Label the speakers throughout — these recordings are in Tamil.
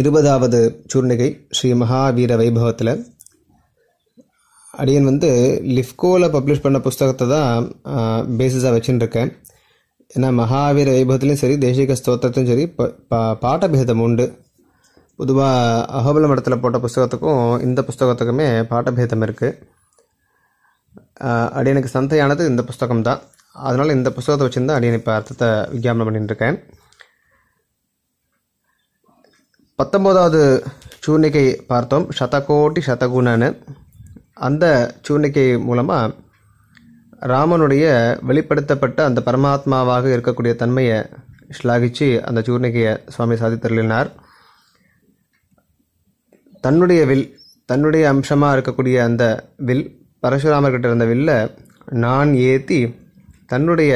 Speaker 1: இருபதாவது சூர்ணிகை ஸ்ரீ மகாவீர வைபவத்தில் அடியன் வந்து லிஃப்கோவில் பப்ளிஷ் பண்ண புஸ்தகத்தை தான் பேசிஸாக வச்சுன்னு இருக்கேன் ஏன்னா மகாவீர வைபவத்துலேயும் சரி தேசிக ஸ்தோத்திரத்தையும் சரி பா பாட்டபேதம் உண்டு பொதுவாக அகோபல மடத்தில் போட்ட புஸ்தகத்துக்கும் இந்த புஸ்தகத்துக்குமே பாட்டபேதம் இருக்குது அடியனுக்கு சந்தையானது இந்த புஸ்தகம் தான் அதனால் இந்த புஸ்தகத்தை வச்சுருந்தா அடியன் இப்போ அர்த்தத்தை விஞ்ஞாபனம் பண்ணிட்டுருக்கேன் பத்தொம்போதாவது சூர்ணிக்கை பார்த்தோம் சதகோட்டி சதகுணன்னு அந்த சூர்ணிக்கை மூலமாக ராமனுடைய வெளிப்படுத்தப்பட்ட அந்த பரமாத்மாவாக இருக்கக்கூடிய தன்மையை ஸ்லாகிச்சு அந்த சூர்ணிகையை சுவாமி சாதித்தருளினார் தன்னுடைய வில் தன்னுடைய அம்சமாக இருக்கக்கூடிய அந்த வில் பரசுராமர்கிட்ட இருந்த வில்லை நான் ஏற்றி தன்னுடைய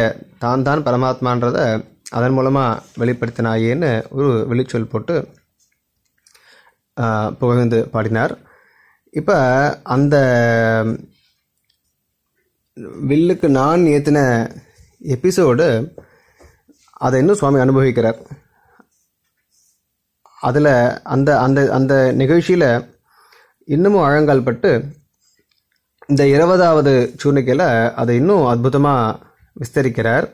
Speaker 1: தான் தான் பரமாத்மான்றதை அதன் மூலமாக வெளிப்படுத்தினாயேன்னு ஒரு வெளிச்சொல் போட்டு புகழ்ந்து பாடினார் இப்போ அந்த வில்லுக்கு நான் ஏற்றின எபிசோடு அதை இன்னும் சுவாமி அனுபவிக்கிறார் அதில் அந்த அந்த அந்த நிகழ்ச்சியில் இன்னமும் அழங்கால் பட்டு இந்த இருபதாவது சூழ்நிலையில் அதை இன்னும் அற்புதமாக விஸ்தரிக்கிறார்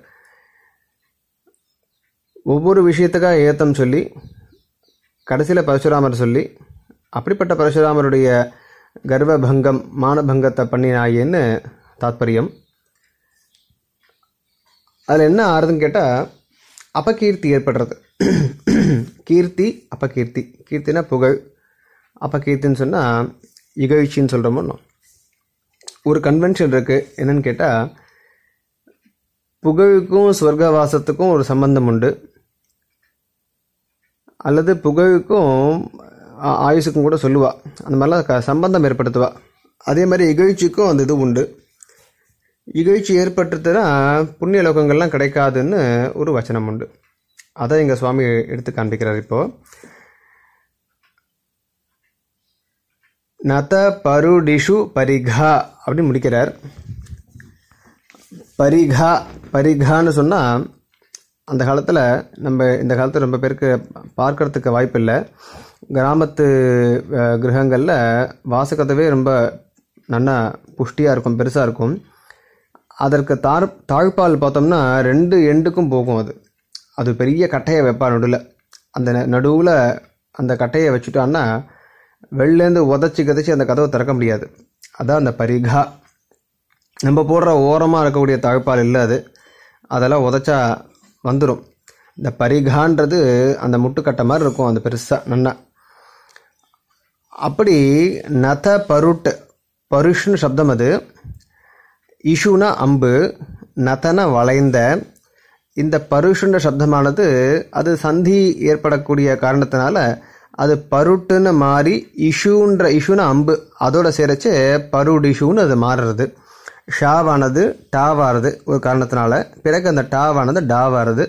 Speaker 1: ஒவ்வொரு விஷயத்துக்காக ஏத்தம் சொல்லி கடைசியில் பரசுராமர் சொல்லி அப்படிப்பட்ட பரசுராமருடைய கர்வபங்கம் மானபங்கத்தை பண்ணினாயின்னு தாத்பரியம் அதில் என்ன ஆறுதுன்னு கேட்டால் அப்பகீர்த்தி ஏற்படுறது கீர்த்தி அப்பகீர்த்தி கீர்த்தினா புகழ் அப்பகீர்த்தின்னு சொன்னால் இகழ்ச்சின்னு சொல்கிறோமோ ஒரு கன்வென்ஷன் இருக்குது என்னென்னு கேட்டால் புகழுக்கும் சொர்க்கவாசத்துக்கும் ஒரு சம்பந்தம் உண்டு அல்லது புகழுக்கும் ஆயுசுக்கும் கூட சொல்லுவாள் அந்த மாதிரிலாம் க சம்பந்தம் ஏற்படுத்துவாள் அதே மாதிரி இகழ்ச்சிக்கும் அந்த இது உண்டு இகழ்ச்சி ஏற்பட்டுச்சுன்னா புண்ணிய லோகங்கள்லாம் கிடைக்காதுன்னு ஒரு வச்சனம் உண்டு அதை எங்கள் சுவாமி எடுத்து காண்பிக்கிறார் இப்போது நத பருடிஷு பரிகா அப்படின்னு முடிக்கிறார் பரிகா பரிகான்னு சொன்னால் அந்த காலத்தில் நம்ம இந்த காலத்தில் ரொம்ப பேருக்கு பார்க்கறதுக்கு வாய்ப்பு இல்லை கிராமத்து கிரகங்களில் வாசக்கதவே ரொம்ப நல்லா புஷ்டியாக இருக்கும் பெருசாக இருக்கும் அதற்கு தார் தாழ்பால் பார்த்தோம்னா ரெண்டு எண்டுக்கும் போகும் அது அது பெரிய கட்டையை வைப்பார் நடுவில் அந்த நடுவில் அந்த கட்டையை வச்சுட்டான்னா வெளிலேருந்து உதச்சி கதச்சி அந்த கதவை திறக்க முடியாது அதான் அந்த பரிகா நம்ம போடுற ஓரமாக இருக்கக்கூடிய தாழ்பால் இல்லை அது அதெல்லாம் உதச்சா வந்துடும் இந்த பரிகான்றது அந்த முட்டுக்கட்டை மாதிரி இருக்கும் அந்த பெருசாக நன்னா அப்படி நத பருட் பருஷ்னு சப்தம் அது இஷுனா அம்பு நதன வளைந்த இந்த பருஷுன்ற சப்தமானது அது சந்தி ஏற்படக்கூடிய காரணத்தினால அது பருட்டுன்னு மாறி இஷுன்ற இஷுன்னு அம்பு அதோட சேர்த்து பருடிஷுன்னு அது மாறுறது ஷாவானது டாவாகிறது ஒரு காரணத்தினால பிறகு அந்த டாவானது டாவாகிறது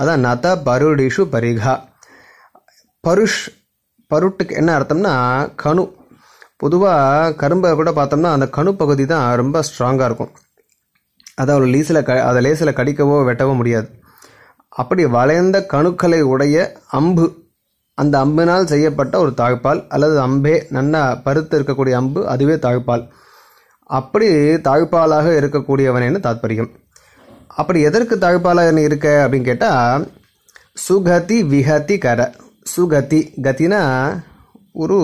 Speaker 1: அதான் நத பருடிஷு பரிகா பருஷ் பருட்டுக்கு என்ன அர்த்தம்னா கணு பொதுவாக கரும்பை கூட பார்த்தோம்னா அந்த கணு பகுதி தான் ரொம்ப ஸ்ட்ராங்காக இருக்கும் அதை ஒரு லீசில் க அதை லேசில் கடிக்கவோ வெட்டவோ முடியாது அப்படி வளைந்த கணுக்களை உடைய அம்பு அந்த அம்பினால் செய்யப்பட்ட ஒரு தாழ்பால் அல்லது அம்பே நன்னா பருத்து இருக்கக்கூடிய அம்பு அதுவே தாழ்பால் அப்படி தாழ்ப்பாளாக இருக்கக்கூடியவனேன்னு தாத்பரியம் அப்படி எதற்கு தாழ்ப்பாளாக இருக்க அப்படின்னு கேட்டால் சுகதி விகதி கர சுகதி கத்தினா ஒரு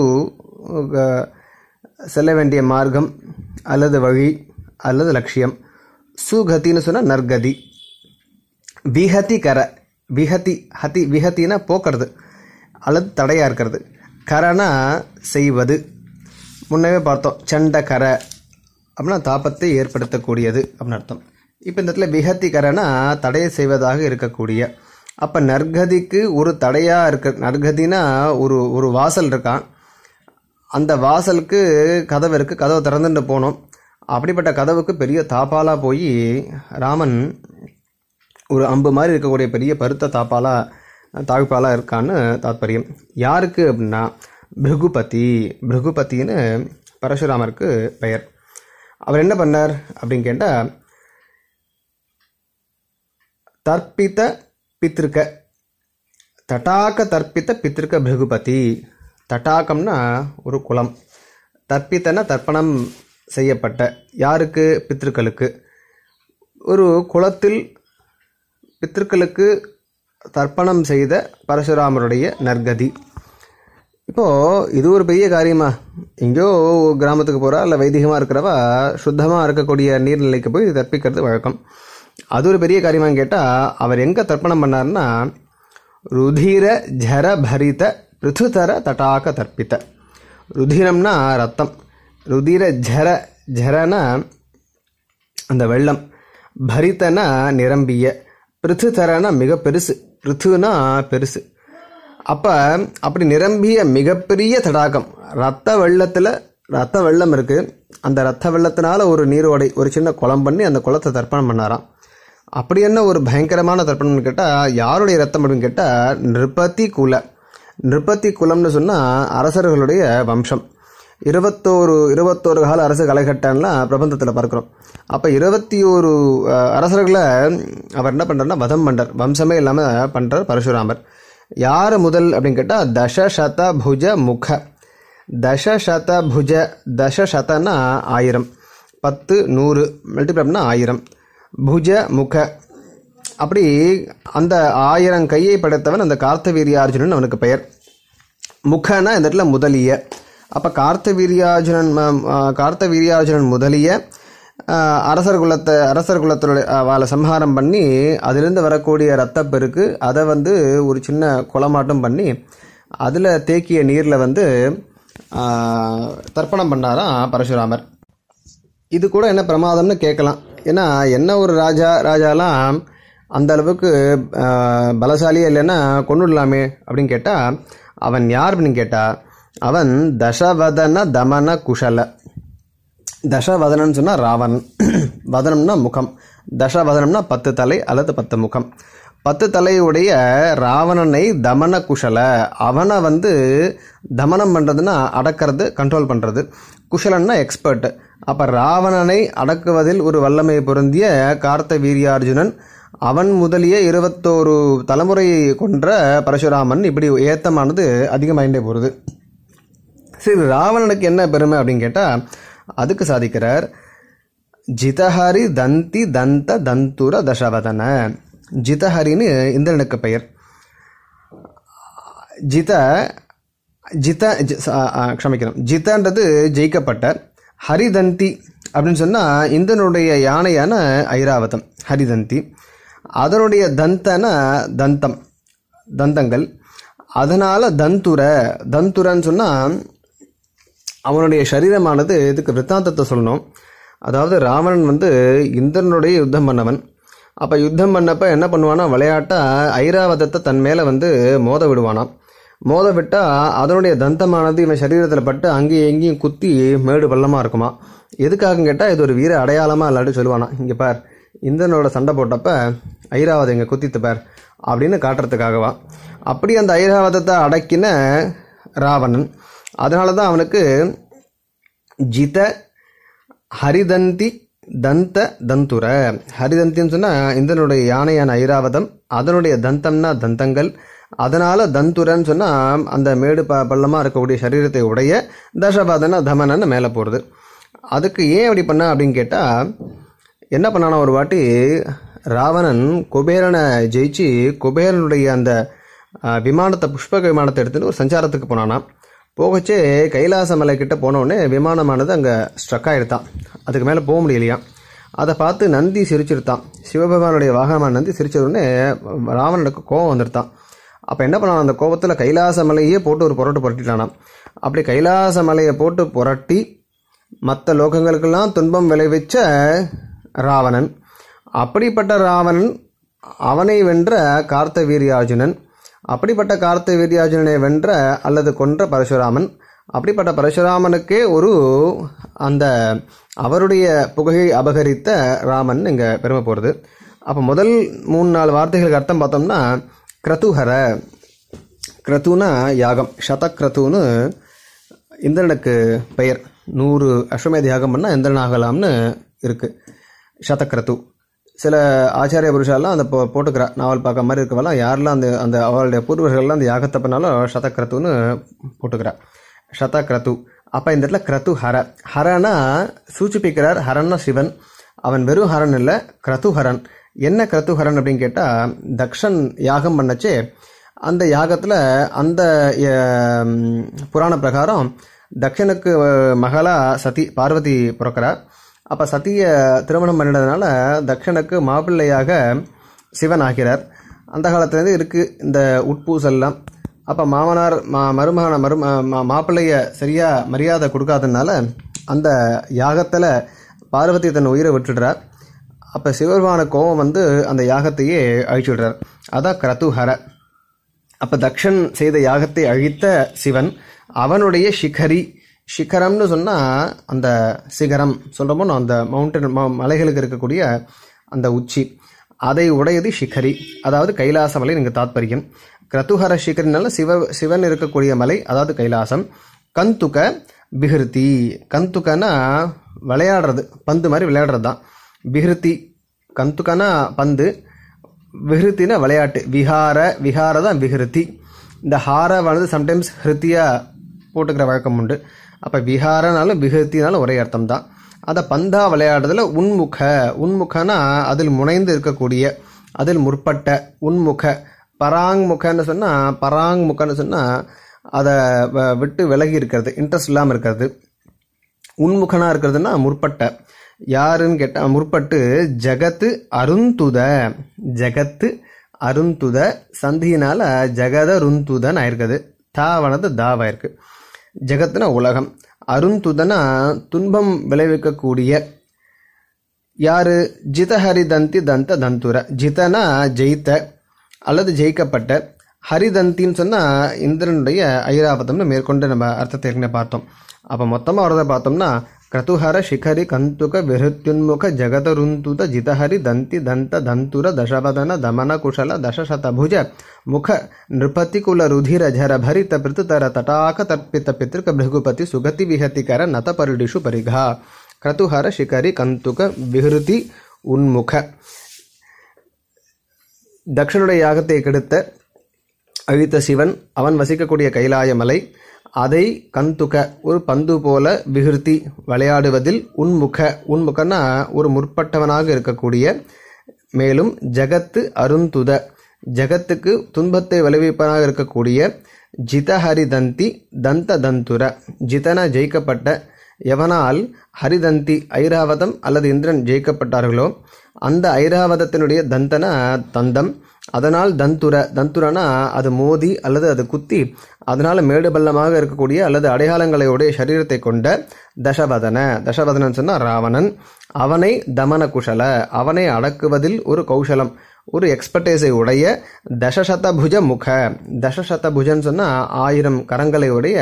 Speaker 1: செல்ல வேண்டிய மார்க்கம் அல்லது வழி அல்லது லட்சியம் சுகத்தின்னு சொன்னால் நற்கதி விகதி கர விகதி ஹதி விகத்தின்னா போக்குறது அல்லது தடையாக இருக்கிறது கரனா செய்வது முன்னவே பார்த்தோம் சண்ட கரை அப்படின்னா தாபத்தை ஏற்படுத்தக்கூடியது அப்படின்னு அர்த்தம் இப்போ இந்த இடத்துல விகத்திகரனா தடையை செய்வதாக இருக்கக்கூடிய அப்போ நற்கதிக்கு ஒரு தடையாக இருக்க நற்கதினா ஒரு ஒரு வாசல் இருக்கான் அந்த வாசலுக்கு கதவு இருக்குது கதவை திறந்துட்டு போனோம் அப்படிப்பட்ட கதவுக்கு பெரிய தாப்பாலாக போய் ராமன் ஒரு அம்பு மாதிரி இருக்கக்கூடிய பெரிய பருத்த தாப்பாலாக தாழ்ப்பாலாக இருக்கான்னு தாத்பரியம் யாருக்கு அப்படின்னா பிருகுபதி பிருகுபத்தின்னு பரசுராமருக்கு பெயர் அவர் என்ன பண்ணார் அப்படின்னு கேட்டால் தற்பித்த பித்திருக்க தட்டாக்க தற்பித்த பித்திருக்க பிருகுபதி தட்டாக்கம்னா ஒரு குளம் தற்பித்தன தர்ப்பணம் செய்யப்பட்ட யாருக்கு பித்திருக்களுக்கு ஒரு குளத்தில் பித்திருக்களுக்கு தர்ப்பணம் செய்த பரசுராமருடைய நற்கதி இப்போது இது ஒரு பெரிய காரியமா எங்கேயோ கிராமத்துக்கு போகிறா இல்லை வைதிகமாக இருக்கிறவா சுத்தமாக இருக்கக்கூடிய நீர்நிலைக்கு போய் தற்பிக்கிறது வழக்கம் அது ஒரு பெரிய காரியமான்னு கேட்டால் அவர் எங்கே தர்ப்பணம் பண்ணார்னா ருதிர ஜர பரித பிருத்துதர தட்டாக தற்பித்த ருதிரம்னா ரத்தம் ருதிர ஜர ஜரனா அந்த வெள்ளம் பரித்தனா நிரம்பிய தரனா மிக பெருசு பிருத்துனா பெருசு அப்போ அப்படி நிரம்பிய மிகப்பெரிய தடாகம் ரத்த வெள்ளத்தில் ரத்த வெள்ளம் இருக்குது அந்த ரத்த வெள்ளத்தினால ஒரு நீரோடை ஒரு சின்ன குளம் பண்ணி அந்த குளத்தை தர்ப்பணம் பண்ணாராம் அப்படி என்ன ஒரு பயங்கரமான தர்ப்பணம்னு கேட்டால் யாருடைய ரத்தம் அப்படின்னு கேட்டால் நிருபதி குல நிருபதி குலம்னு சொன்னால் அரசர்களுடைய வம்சம் இருபத்தோரு இருபத்தோரு கால அரசு காலகட்டம்லாம் பிரபந்தத்தில் பார்க்குறோம் அப்போ இருபத்தி ஒரு அரசர்களை அவர் என்ன பண்ணுறாருன்னா வதம் பண்ணுறார் வம்சமே இல்லாமல் பண்ணுறார் பரசுராமர் யார் முதல் அப்படின்னு கேட்டால் தசசத புஜ முக தசசத புஜ தசசதன்னா ஆயிரம் பத்து நூறு அப்படின்னா ஆயிரம் புஜ முக அப்படி அந்த ஆயிரம் கையை படைத்தவன் அந்த கார்த்தவீரியார்ஜுனன் அவனுக்கு பெயர் முகனா இந்த இடத்துல முதலிய அப்போ கார்த்தவீரியார்ஜுனன் கார்த்தவீரியார்ஜுனன் முதலிய அரசர் குலத்தை அரசர் குலத்தினுடைய வாழை சம்ஹாரம் பண்ணி அதிலிருந்து வரக்கூடிய ரத்தப்பெருக்கு அதை வந்து ஒரு சின்ன குளமாட்டம் பண்ணி அதில் தேக்கிய நீரில் வந்து தர்ப்பணம் பண்ணாராம் பரசுராமர் இது கூட என்ன பிரமாதம்னு கேட்கலாம் ஏன்னா என்ன ஒரு ராஜா ராஜாலாம் அந்த அளவுக்கு பலசாலியே இல்லைன்னா கொண்டுடலாமே அப்படின்னு கேட்டால் அவன் யார் அப்படின்னு கேட்டால் அவன் தசவதன தமன குஷல தசவதனம்னு சொன்னால் ராவணன் வதனம்னா முகம் தசவதனம்னா பத்து தலை அல்லது பத்து முகம் பத்து தலையுடைய ராவணனை தமன குஷல அவனை வந்து தமனம் பண்ணுறதுன்னா அடக்கிறது கண்ட்ரோல் பண்ணுறது குஷலன்னா எக்ஸ்பர்ட்டு அப்போ ராவணனை அடக்குவதில் ஒரு வல்லமை பொருந்திய கார்த்த வீரியார்ஜுனன் அவன் முதலிய இருபத்தோரு தலைமுறை கொன்ற பரசுராமன் இப்படி ஏத்தமானது அதிகமாகிட்டே போகிறது சரி ராவணனுக்கு என்ன பெருமை அப்படின்னு கேட்டால் அதுக்கு சாதிக்கிறார் ஜிதஹரி தந்தி தந்த தந்துர தசவதன ஜிதஹரின்னு இந்திரனுக்கு பெயர் ஜித ஜித க்ஷமிக்கணும் ஜிதன்றது ஜெயிக்கப்பட்ட ஹரிதந்தி அப்படின்னு சொன்னால் இந்தனுடைய யானையான ஐராவதம் ஹரிதந்தி அதனுடைய தந்தன தந்தம் தந்தங்கள் அதனால் தந்துர தந்துரன்னு சொன்னால் அவனுடைய சரீரமானது இதுக்கு விற்த்தாந்தத்தை சொல்லணும் அதாவது ராவணன் வந்து இந்திரனுடைய யுத்தம் பண்ணவன் அப்போ யுத்தம் பண்ணப்போ என்ன பண்ணுவானா விளையாட்டா ஐராவதத்தை தன் மேலே வந்து மோத விடுவானாம் மோத விட்டால் அதனுடைய தந்தமானது இவன் சரீரத்தில் பட்டு அங்கேயும் எங்கேயும் குத்தி மேடு பள்ளமாக இருக்குமா எதுக்காக கேட்டால் இது ஒரு வீர அடையாளமாக இல்லாட்டி சொல்லுவானா இங்கே பார் இந்திரனோட சண்டை போட்டப்ப ஐராவதம் இங்கே குத்தித்து பார் அப்படின்னு காட்டுறதுக்காகவா அப்படி அந்த ஐராவதத்தை அடக்கின ராவணன் அதனால தான் அவனுக்கு ஜித ஹரிதந்தி தந்த தந்துர ஹரிதந்தின்னு சொன்னால் இந்தனுடைய யானையான ஐராவதம் அதனுடைய தந்தம்னா தந்தங்கள் அதனால் தந்துரன்னு சொன்னால் அந்த மேடு ப பள்ளமாக இருக்கக்கூடிய சரீரத்தை உடைய தசபதன தமனன்னு மேலே போகிறது அதுக்கு ஏன் அப்படி பண்ண அப்படின்னு கேட்டால் என்ன பண்ணானா ஒரு வாட்டி ராவணன் குபேரனை ஜெயிச்சு குபேரனுடைய அந்த விமானத்தை புஷ்பக விமானத்தை எடுத்துகிட்டு ஒரு சஞ்சாரத்துக்கு போனானான் போகச்சே கைலாச மலை கிட்ட போனோடனே விமானமானது அங்கே ஸ்ட்ரக் ஆகிடுதான் அதுக்கு மேலே போக முடியலையா அதை பார்த்து நந்தி சிரிச்சிருத்தான் சிவபெருமானுடைய வாகனமான நந்தி சிரிச்சதுடனே ராவணனுக்கு கோபம் வந்துருத்தான் அப்போ என்ன பண்ணான் அந்த கோபத்தில் கைலாச மலையே போட்டு ஒரு புரட்டு புரட்டிட்டானான் அப்படி கைலாச மலையை போட்டு புரட்டி மற்ற லோகங்களுக்கெல்லாம் துன்பம் விளைவிச்ச ராவணன் அப்படிப்பட்ட ராவணன் அவனை வென்ற கார்த்த வீரியார்ஜுனன் அப்படிப்பட்ட கார்த்தை வீரியார்ஜுனனை வென்ற அல்லது கொன்ற பரசுராமன் அப்படிப்பட்ட பரசுராமனுக்கே ஒரு அந்த அவருடைய புகையை அபகரித்த ராமன் இங்கே பெருமை போகிறது அப்போ முதல் மூணு நாலு வார்த்தைகளுக்கு அர்த்தம் பார்த்தோம்னா கிரதுஹர கிரதுனா யாகம் சதக்ரத்துன்னு இந்திரனுக்கு பெயர் நூறு அஸ்வமேத யாகம் பண்ணால் இந்திரன் ஆகலாம்னு இருக்குது சதக்ரத்து சில ஆச்சாரிய புருஷாலாம் அந்த போ போட்டுக்கிறா நாவல் பார்க்க மாதிரி இருக்கவெல்லாம் யாரெல்லாம் அந்த அந்த அவளுடைய பூர்வர்கள்லாம் அந்த யாகத்தை பண்ணாலும் சதக்ரத்துன்னு போட்டுக்கிறா கிரத்து அப்போ இந்த இடத்துல கிரத்து ஹர ஹரனா சூச்சிப்பிக்கிறார் ஹரன்னா சிவன் அவன் வெறும் ஹரன் இல்லை கிரத்துஹரன் என்ன கிரத்துஹரன் அப்படின்னு கேட்டால் தக்ஷன் யாகம் பண்ணச்சே அந்த யாகத்தில் அந்த புராண பிரகாரம் தக்ஷனுக்கு மகளா சதி பார்வதி பிறக்கிறார் அப்போ சத்திய திருமணம் பண்ணினதுனால தக்ஷனுக்கு மாப்பிள்ளையாக சிவன் ஆகிறார் அந்த காலத்துலேருந்து இருக்குது இந்த உட்பூசெல்லாம் அப்போ மாமனார் மா மருமகனை மரும மாப்பிள்ளைய சரியாக மரியாதை கொடுக்காதனால அந்த யாகத்தில் பார்வதி தன் உயிரை விட்டுடுறார் அப்போ சிவபெருமான கோபம் வந்து அந்த யாகத்தையே அழிச்சு விடுறார் அதான் கிரத்துஹர அப்போ தக்ஷன் செய்த யாகத்தை அழித்த சிவன் அவனுடைய ஷிகரி ஷிகரம்னு சொன்னால் அந்த சிகரம் சொல்கிறோமோ அந்த மவுண்டன் மலைகளுக்கு இருக்கக்கூடிய அந்த உச்சி அதை உடையது ஷிகரி அதாவது கைலாச மலை நீங்கள் தாத்பரியம் கிரத்துஹர ஷிகரினால சிவ சிவன் இருக்கக்கூடிய மலை அதாவது கைலாசம் கந்துக பிகிருத்தி கந்துக்கன்னா விளையாடுறது பந்து மாதிரி விளையாடுறது தான் பிகிருத்தி கந்துக்கன்னா பந்து விகிருத்தினா விளையாட்டு விஹார விஹார தான் விகிருத்தி இந்த ஹாரவானது சம்டைம்ஸ் ஹிருத்தியாக போட்டுக்கிற வழக்கம் உண்டு அப்போ விஹாரனாலும் விகத்தினாலும் ஒரே அர்த்தம் தான் அதை பந்தா விளையாடுறதுல உன்முக உன்முகனா அதில் முனைந்து இருக்கக்கூடிய அதில் முற்பட்ட உன்முக முகன்னு சொன்னால் பராங் முகன்னு சொன்னால் அதை விட்டு விலகி இருக்கிறது இன்ட்ரெஸ்ட் இல்லாமல் இருக்கிறது உன்முகனாக இருக்கிறதுனா முற்பட்ட யாருன்னு கேட்டால் முற்பட்டு ஜகத்து அருந்துத ஜகத்து அருந்துத சந்தியினால் ஜெகத ருந்துதன் ஆயிருக்குது தாவானது தாவாயிருக்கு ஜெகத்னா உலகம் அருந்துதனா துன்பம் விளைவிக்கக்கூடிய யார் தந்தி தந்த தந்துர ஜிதனா ஜெயித்த அல்லது ஜெயிக்கப்பட்ட ஹரிதந்தின்னு சொன்னால் இந்திரனுடைய ஐராவதம்னு மேற்கொண்டு நம்ம அர்த்தத்தை ஏற்கனவே பார்த்தோம் அப்போ மொத்தமாக வரதை பார்த்தோம்னா क्रतुहर शिखरि कंतुक विहृत्युन्मुख जगत रुंतुत जितहरि दंति दंत दंतुर दशवदन दमन कुशल दश शतभुज मुख नृपतिकुल रुधिर झर भरित पृततर तटाक तर्पित पितृक भृगुपति सुगति विहति कर नत परिडिषु परिघा क्रतुहर शिखरि कंतुक विहृति उन्मुख தக்ஷனுடைய யாகத்தை கெடுத்த அழித்த சிவன் அவன் வசிக்கக்கூடிய கைலாய மலை அதை கந்துக ஒரு பந்து போல விகிருத்தி விளையாடுவதில் உன்முக உன்முகன்னா ஒரு முற்பட்டவனாக இருக்கக்கூடிய மேலும் ஜகத்து அருந்துத ஜகத்துக்கு துன்பத்தை விளைவிப்பனாக இருக்கக்கூடிய ஜிதஹரி தந்தி தந்த தந்துர ஜிதன ஜெயிக்கப்பட்ட எவனால் ஹரிதந்தி ஐராவதம் அல்லது இந்திரன் ஜெயிக்கப்பட்டார்களோ அந்த ஐராவதத்தினுடைய தந்தன தந்தம் அதனால் தந்துர தந்துரனா அது மோதி அல்லது அது குத்தி அதனால் மேடு பள்ளமாக இருக்கக்கூடிய அல்லது அடையாளங்களையுடைய சரீரத்தை கொண்ட தசவதன தசவதனன் சொன்னால் ராவணன் அவனை தமன குஷல அவனை அடக்குவதில் ஒரு கௌசலம் ஒரு எக்ஸ்பர்டைஸை உடைய தசசதபுஜ முக தசசதபுஜன் சொன்னால் ஆயிரம் கரங்களை உடைய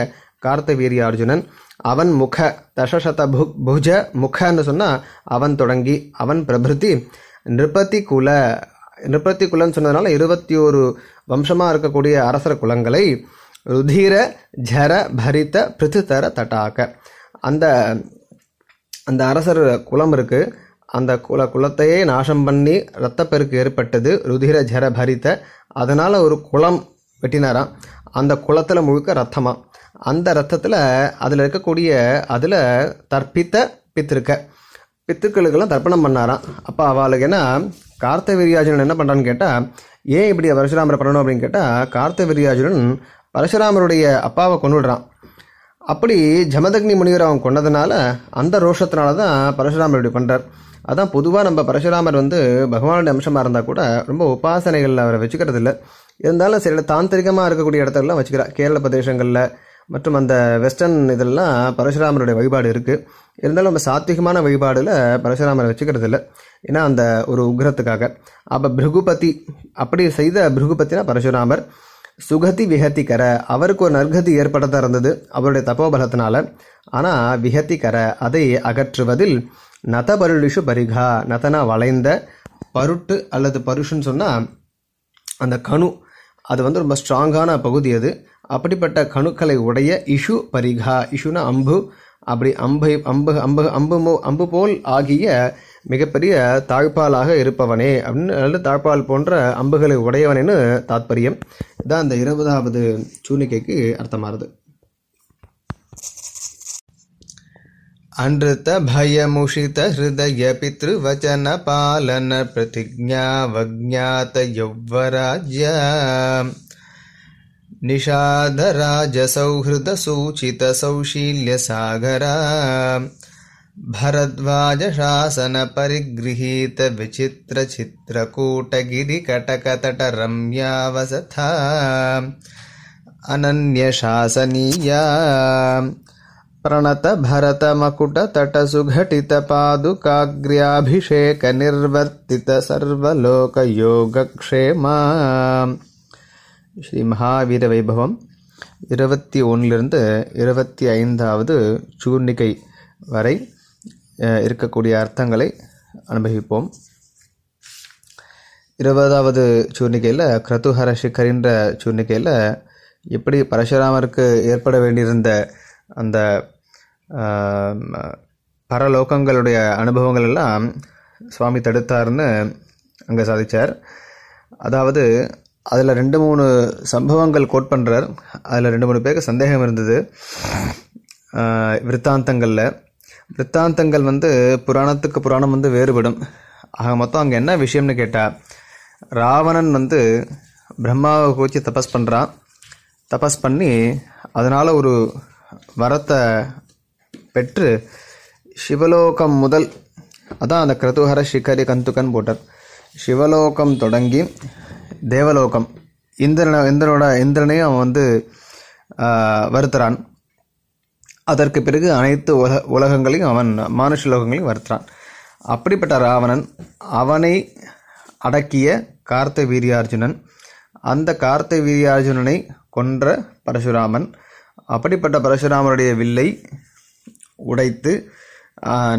Speaker 1: கார்த்தவீரிய அர்ஜுனன் அவன் முக தசசத புக் புஜ முகன்னு சொன்னால் அவன் தொடங்கி அவன் பிரபிருதி நிருபதி குல நிருபத்தி குலம்னு சொன்னதுனால இருபத்தி ஒரு வம்சமாக இருக்கக்கூடிய அரசர் குலங்களை ருதிர ஜர பரித பிருத்துதர தட்டாக்க அந்த அந்த அரசர் குலம் இருக்குது அந்த குல குலத்தையே நாசம் பண்ணி ரத்தப்பெருக்கு ஏற்பட்டது ருதிர ஜர பரித்த அதனால் ஒரு குளம் வெட்டினாராம் அந்த குளத்தில் முழுக்க ரத்தமாக அந்த ரத்தத்தில் அதில் இருக்கக்கூடிய அதில் தற்பித்த பித்திருக்க பித்துக்களுக்கெல்லாம் தர்ப்பணம் பண்ணாராம் அப்போ அவளுக்கு என்ன கார்த்த விரியாஜனன் என்ன பண்ணுறான்னு கேட்டால் ஏன் இப்படி பரசுராமரை பண்ணணும் அப்படின்னு கேட்டால் கார்த்த விரியாஜனன் பரசுராமருடைய அப்பாவை கொண்டு விடுறான் அப்படி ஜமதக்னி முனிவர் அவன் கொண்டதுனால அந்த ரோஷத்தினால தான் பரசுராமர் இப்படி பண்ணுறார் அதான் பொதுவாக நம்ம பரசுராமர் வந்து பகவானுடைய அம்சமாக இருந்தால் கூட ரொம்ப உபாசனைகளில் அவரை வச்சுக்கிறது இல்லை இருந்தாலும் சில தாந்திரிகமாக இருக்கக்கூடிய இடத்துலலாம் வச்சுக்கிறான் கேரள பிரதேசங்களில் மற்றும் அந்த வெஸ்டர்ன் இதெல்லாம் பரசுராமருடைய வழிபாடு இருக்குது இருந்தாலும் நம்ம சாத்விகமான வழிபாடில் பரசுராமரை வச்சுக்கிறது இல்லை ஏன்னா அந்த ஒரு உக்ரத்துக்காக அப்போ பிருகுபதி அப்படி செய்த பிருகுபத்தினா பரசுராமர் சுகதி விகதி கர அவருக்கு ஒரு நற்கதி ஏற்படத்தான் இருந்தது அவருடைய தப்போபலத்தினால ஆனால் விகதி கர அதை அகற்றுவதில் நத பருளிஷு பரிகா நதனா வளைந்த பருட்டு அல்லது பருஷுன்னு சொன்னால் அந்த கணு அது வந்து ரொம்ப ஸ்ட்ராங்கான பகுதி அது அப்படிப்பட்ட கணுக்களை உடைய இஷு பரிகா இஷுனா அம்பு அப்படி அம்பை அம்பு அம்பு அம்பு அம்பு போல் ஆகிய மிகப்பெரிய தாழ்பாலாக இருப்பவனே அப்படின்னு அல்லது தாழ்பால் போன்ற அம்புகளை உடையவனேன்னு தாத்பரியம் இதான் அந்த இருபதாவது சூனிக்கைக்கு அர்த்தமாகுது अनृत भयमुषित ஹிருதய பித்ருவச்சன பாலன प्रतिज्ञा वज्ञात निषादराजसौहृदसूचितसौशील्यसागरा भरद्वाजशासनपरिगृहीतविचित्रचित्रकूटगिरिकटकतटरम्यावसथा अनन्यशासनीया प्रणतभरतमकुटतटसुघटितपादुकाग्र्याभिषेकनिर्वर्तितसर्वलोकयोगक्षेमा ஸ்ரீ மகாவீர வைபவம் இருபத்தி ஒன்றிலிருந்து இருபத்தி ஐந்தாவது சூர்ணிகை வரை இருக்கக்கூடிய அர்த்தங்களை அனுபவிப்போம் இருபதாவது சூர்ணிகையில் கிரதுஹர சிக்கரின்ற சூர்ணிகையில் எப்படி பரசுராமருக்கு ஏற்பட வேண்டியிருந்த அந்த பரலோகங்களுடைய அனுபவங்கள் எல்லாம் சுவாமி தடுத்தார்னு அங்கே சாதித்தார் அதாவது அதில் ரெண்டு மூணு சம்பவங்கள் கோட் பண்ணுறார் அதில் ரெண்டு மூணு பேருக்கு சந்தேகம் இருந்தது விற்த்தாந்தங்களில் விற்த்தாந்தங்கள் வந்து புராணத்துக்கு புராணம் வந்து வேறுபடும் ஆக மொத்தம் அங்கே என்ன விஷயம்னு கேட்டால் ராவணன் வந்து பிரம்மாவை குறித்து தபஸ் பண்ணுறான் தபஸ் பண்ணி அதனால் ஒரு வரத்தை பெற்று சிவலோகம் முதல் அதான் அந்த கிரதுஹர சிக்கரி கந்துக்கன் போட்டார் சிவலோகம் தொடங்கி தேவலோகம் இந்திரன இந்திரனோட இந்திரனையும் அவன் வந்து வருத்துறான் அதற்கு பிறகு அனைத்து உலக உலகங்களையும் அவன் மானுஷ லோகங்களையும் வருத்துறான் அப்படிப்பட்ட ராவணன் அவனை அடக்கிய கார்த்த வீரியார்ஜுனன் அந்த கார்த்த வீரியார்ஜுனனை கொன்ற பரசுராமன் அப்படிப்பட்ட பரசுராமனுடைய வில்லை உடைத்து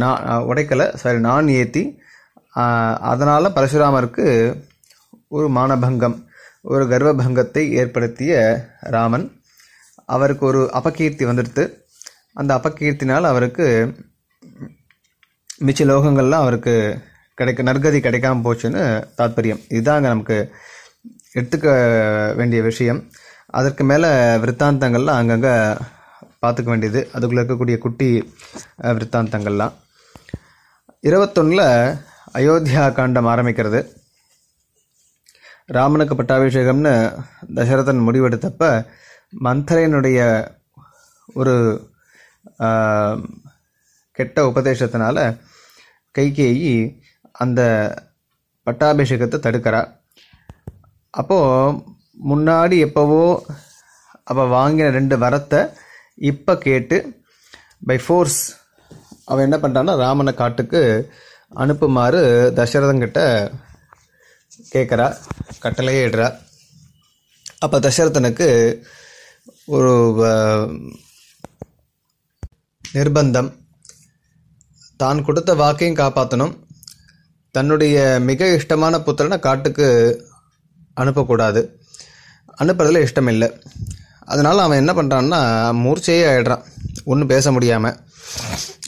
Speaker 1: நான் உடைக்கலை சாரி நான் ஏற்றி அதனால் பரசுராமருக்கு ஒரு மானபங்கம் ஒரு கர்வபங்கத்தை ஏற்படுத்திய ராமன் அவருக்கு ஒரு அபகீர்த்தி வந்துடுத்து அந்த அபகீர்த்தினால் அவருக்கு மிச்ச லோகங்கள்லாம் அவருக்கு கிடைக்க நற்கதி கிடைக்காம போச்சுன்னு தாத்பரியம் இதுதாங்க நமக்கு எடுத்துக்க வேண்டிய விஷயம் அதற்கு மேலே விற்த்தாந்தங்கள்லாம் அங்கங்கே பார்த்துக்க வேண்டியது அதுக்குள்ளே இருக்கக்கூடிய குட்டி விற்த்தாந்தங்கள்லாம் இருபத்தொன்னில் அயோத்தியா காண்டம் ஆரம்பிக்கிறது ராமனுக்கு பட்டாபிஷேகம்னு தசரதன் முடிவெடுத்தப்ப மந்தரையனுடைய ஒரு கெட்ட உபதேசத்தினால கைகேயி அந்த பட்டாபிஷேகத்தை தடுக்கிறா அப்போது முன்னாடி எப்போவோ அவள் வாங்கின ரெண்டு வரத்தை இப்போ கேட்டு பை ஃபோர்ஸ் அவன் என்ன பண்ணுறான்னா ராமனை காட்டுக்கு அனுப்புமாறு தசரதங்கிட்ட கேட்குறா கட்டளையே இடுறா அப்போ தசரத்தனுக்கு ஒரு நிர்பந்தம் தான் கொடுத்த வாக்கையும் காப்பாற்றணும் தன்னுடைய மிக இஷ்டமான புத்திரனை காட்டுக்கு அனுப்பக்கூடாது அனுப்புறதுல இஷ்டம் இல்லை அதனால் அவன் என்ன பண்ணுறான்னா மூர்ச்சையே ஆகிடுறான் ஒன்றும் பேச முடியாமல்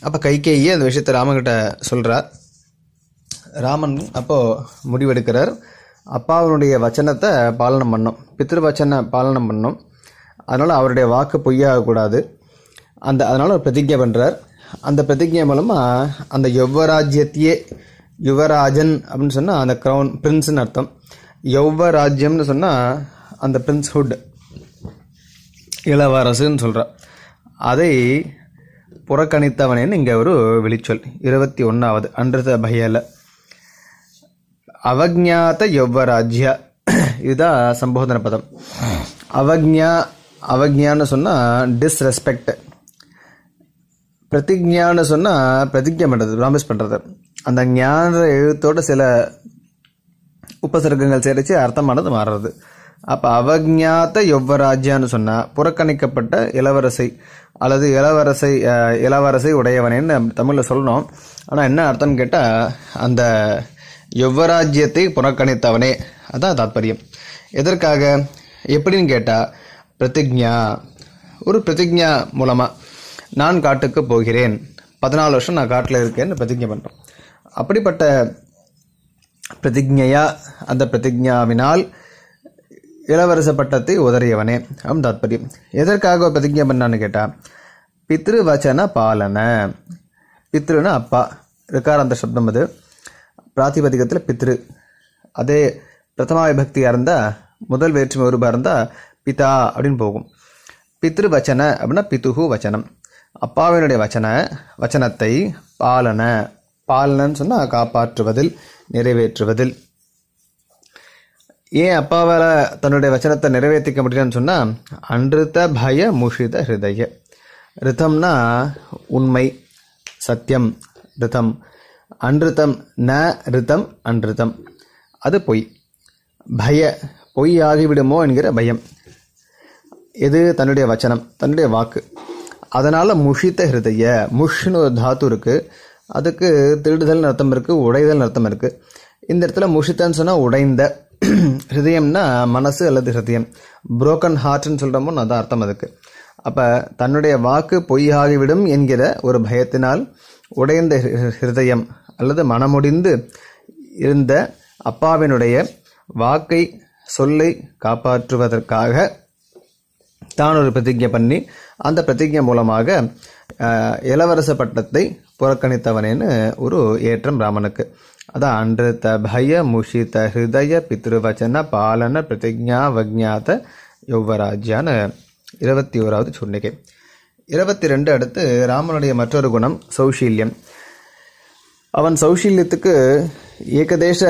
Speaker 1: அப்போ கைகேயே அந்த விஷயத்தை ராமகிட்ட சொல்கிறார் ராமன் அப்போது முடிவெடுக்கிறார் அப்பாவினுடைய வச்சனத்தை பாலனம் பண்ணும் பித்திருவச்சனை பாலனம் பண்ணும் அதனால் அவருடைய வாக்கு பொய்யாகக்கூடாது அந்த அதனால் ஒரு பிரதிஜை பண்ணுறார் அந்த பிரதிஜை மூலமாக அந்த யௌவராஜ்யத்தையே யுவராஜன் அப்படின்னு சொன்னால் அந்த க்ரௌன் பிரின்ஸ்னு அர்த்தம் யௌவராஜ்யம்னு சொன்னால் அந்த பிரின்ஸ்ஹுட் இளவரசுன்னு சொல்கிறார் அதை புறக்கணித்தவனேன்னு இங்கே ஒரு வெளிச்சொல் இருபத்தி ஒன்றாவது அன்றத பையலை அவக்ஞாத யௌவராஜ்யா இதுதான் சம்போதன பதம் அவக்ஞா அவக்ஞான்னு சொன்னால் டிஸ்ரெஸ்பெக்ட் பிரதிஜான்னு சொன்னால் பிரதிஜை பண்ணுறது ப்ராமிஸ் பண்ணுறது அந்த ஞான எழுத்தோட சில உபசர்க்கங்கள் சேர்த்து அர்த்தமானது மாறுறது அப்போ அவஜாத்த யொவ்வராஜ்யான்னு சொன்னால் புறக்கணிக்கப்பட்ட இளவரசை அல்லது இளவரசை இளவரசை உடையவனேன்னு தமிழில் சொல்லணும் ஆனால் என்ன அர்த்தம்னு கேட்டால் அந்த யுவராஜ்யத்தை புறக்கணித்தவனே அதான் தாத்பரியம் எதற்காக எப்படின்னு கேட்டால் பிரதிஜா ஒரு பிரதிஜா மூலமாக நான் காட்டுக்கு போகிறேன் பதினாலு வருஷம் நான் காட்டில் இருக்கேன்னு பிரதிஜை பண்ணுறோம் அப்படிப்பட்ட பிரதிஜையா அந்த பிரதிஜாவினால் இளவரச பட்டத்தை உதறியவனே அவன் தாத்பரியம் எதற்காக பிரதிஜை பண்ணான்னு கேட்டால் பித்ருவச்சன பாலன பித்ருன்னு அப்பா ரிக்காரந்த அந்த சப்தம் அது பிராத்திபதிகத்தில் பித்ரு அதே பிரதமா விபக்தியாக இருந்தால் முதல் வேற்றுமை ஒருபாக இருந்தால் பிதா அப்படின்னு போகும் பித்ரு வச்சன அப்படின்னா பித்துகு வச்சனம் அப்பாவினுடைய வச்சன வச்சனத்தை பாலன பாலனன்னு சொன்னால் காப்பாற்றுவதில் நிறைவேற்றுவதில் ஏன் அப்பாவால் தன்னுடைய வச்சனத்தை நிறைவேற்றிக்க முடியலன்னு சொன்னால் அன்றுத்த பய முஷித ஹிருதய ரிதம்னா உண்மை சத்தியம் ரிதம் அன்றுத்தம் ந ரித்தம் அன்றுத்தம் அது பொய் பய பொய் ஆகிவிடுமோ என்கிற பயம் இது தன்னுடைய வச்சனம் தன்னுடைய வாக்கு அதனால் முஷித்த ஹிருதய முஷ்னு ஒரு தாத்து இருக்குது அதுக்கு திருடுதல் அர்த்தம் இருக்குது உடைதல் அர்த்தம் இருக்குது இந்த இடத்துல முஷித்தன்னு சொன்னால் உடைந்த ஹிருதயம்னா மனசு அல்லது ஹிருதயம் புரோக்கன் ஹார்ட்னு சொல்கிறோமோ அதான் அர்த்தம் அதுக்கு அப்போ தன்னுடைய வாக்கு பொய்யாகிவிடும் என்கிற ஒரு பயத்தினால் உடைந்த ஹிருதயம் அல்லது மனமுடிந்து இருந்த அப்பாவினுடைய வாக்கை சொல்லை காப்பாற்றுவதற்காக தான் ஒரு பிரதிஜை பண்ணி அந்த பிரதிஜை மூலமாக இளவரச பட்டத்தை புறக்கணித்தவனேன்னு ஒரு ஏற்றம் ராமனுக்கு அதான் த பய த ஹிருதய பித்ருவச்சன பாலன பிரதிஜா வக்ஞாத யௌவராஜ்யான்னு இருபத்தி ஓராவது சுன்னிகை இருபத்தி ரெண்டு அடுத்து ராமனுடைய மற்றொரு குணம் சௌஷீல்யம் அவன் சௌஷீல்யத்துக்கு ஏகதேச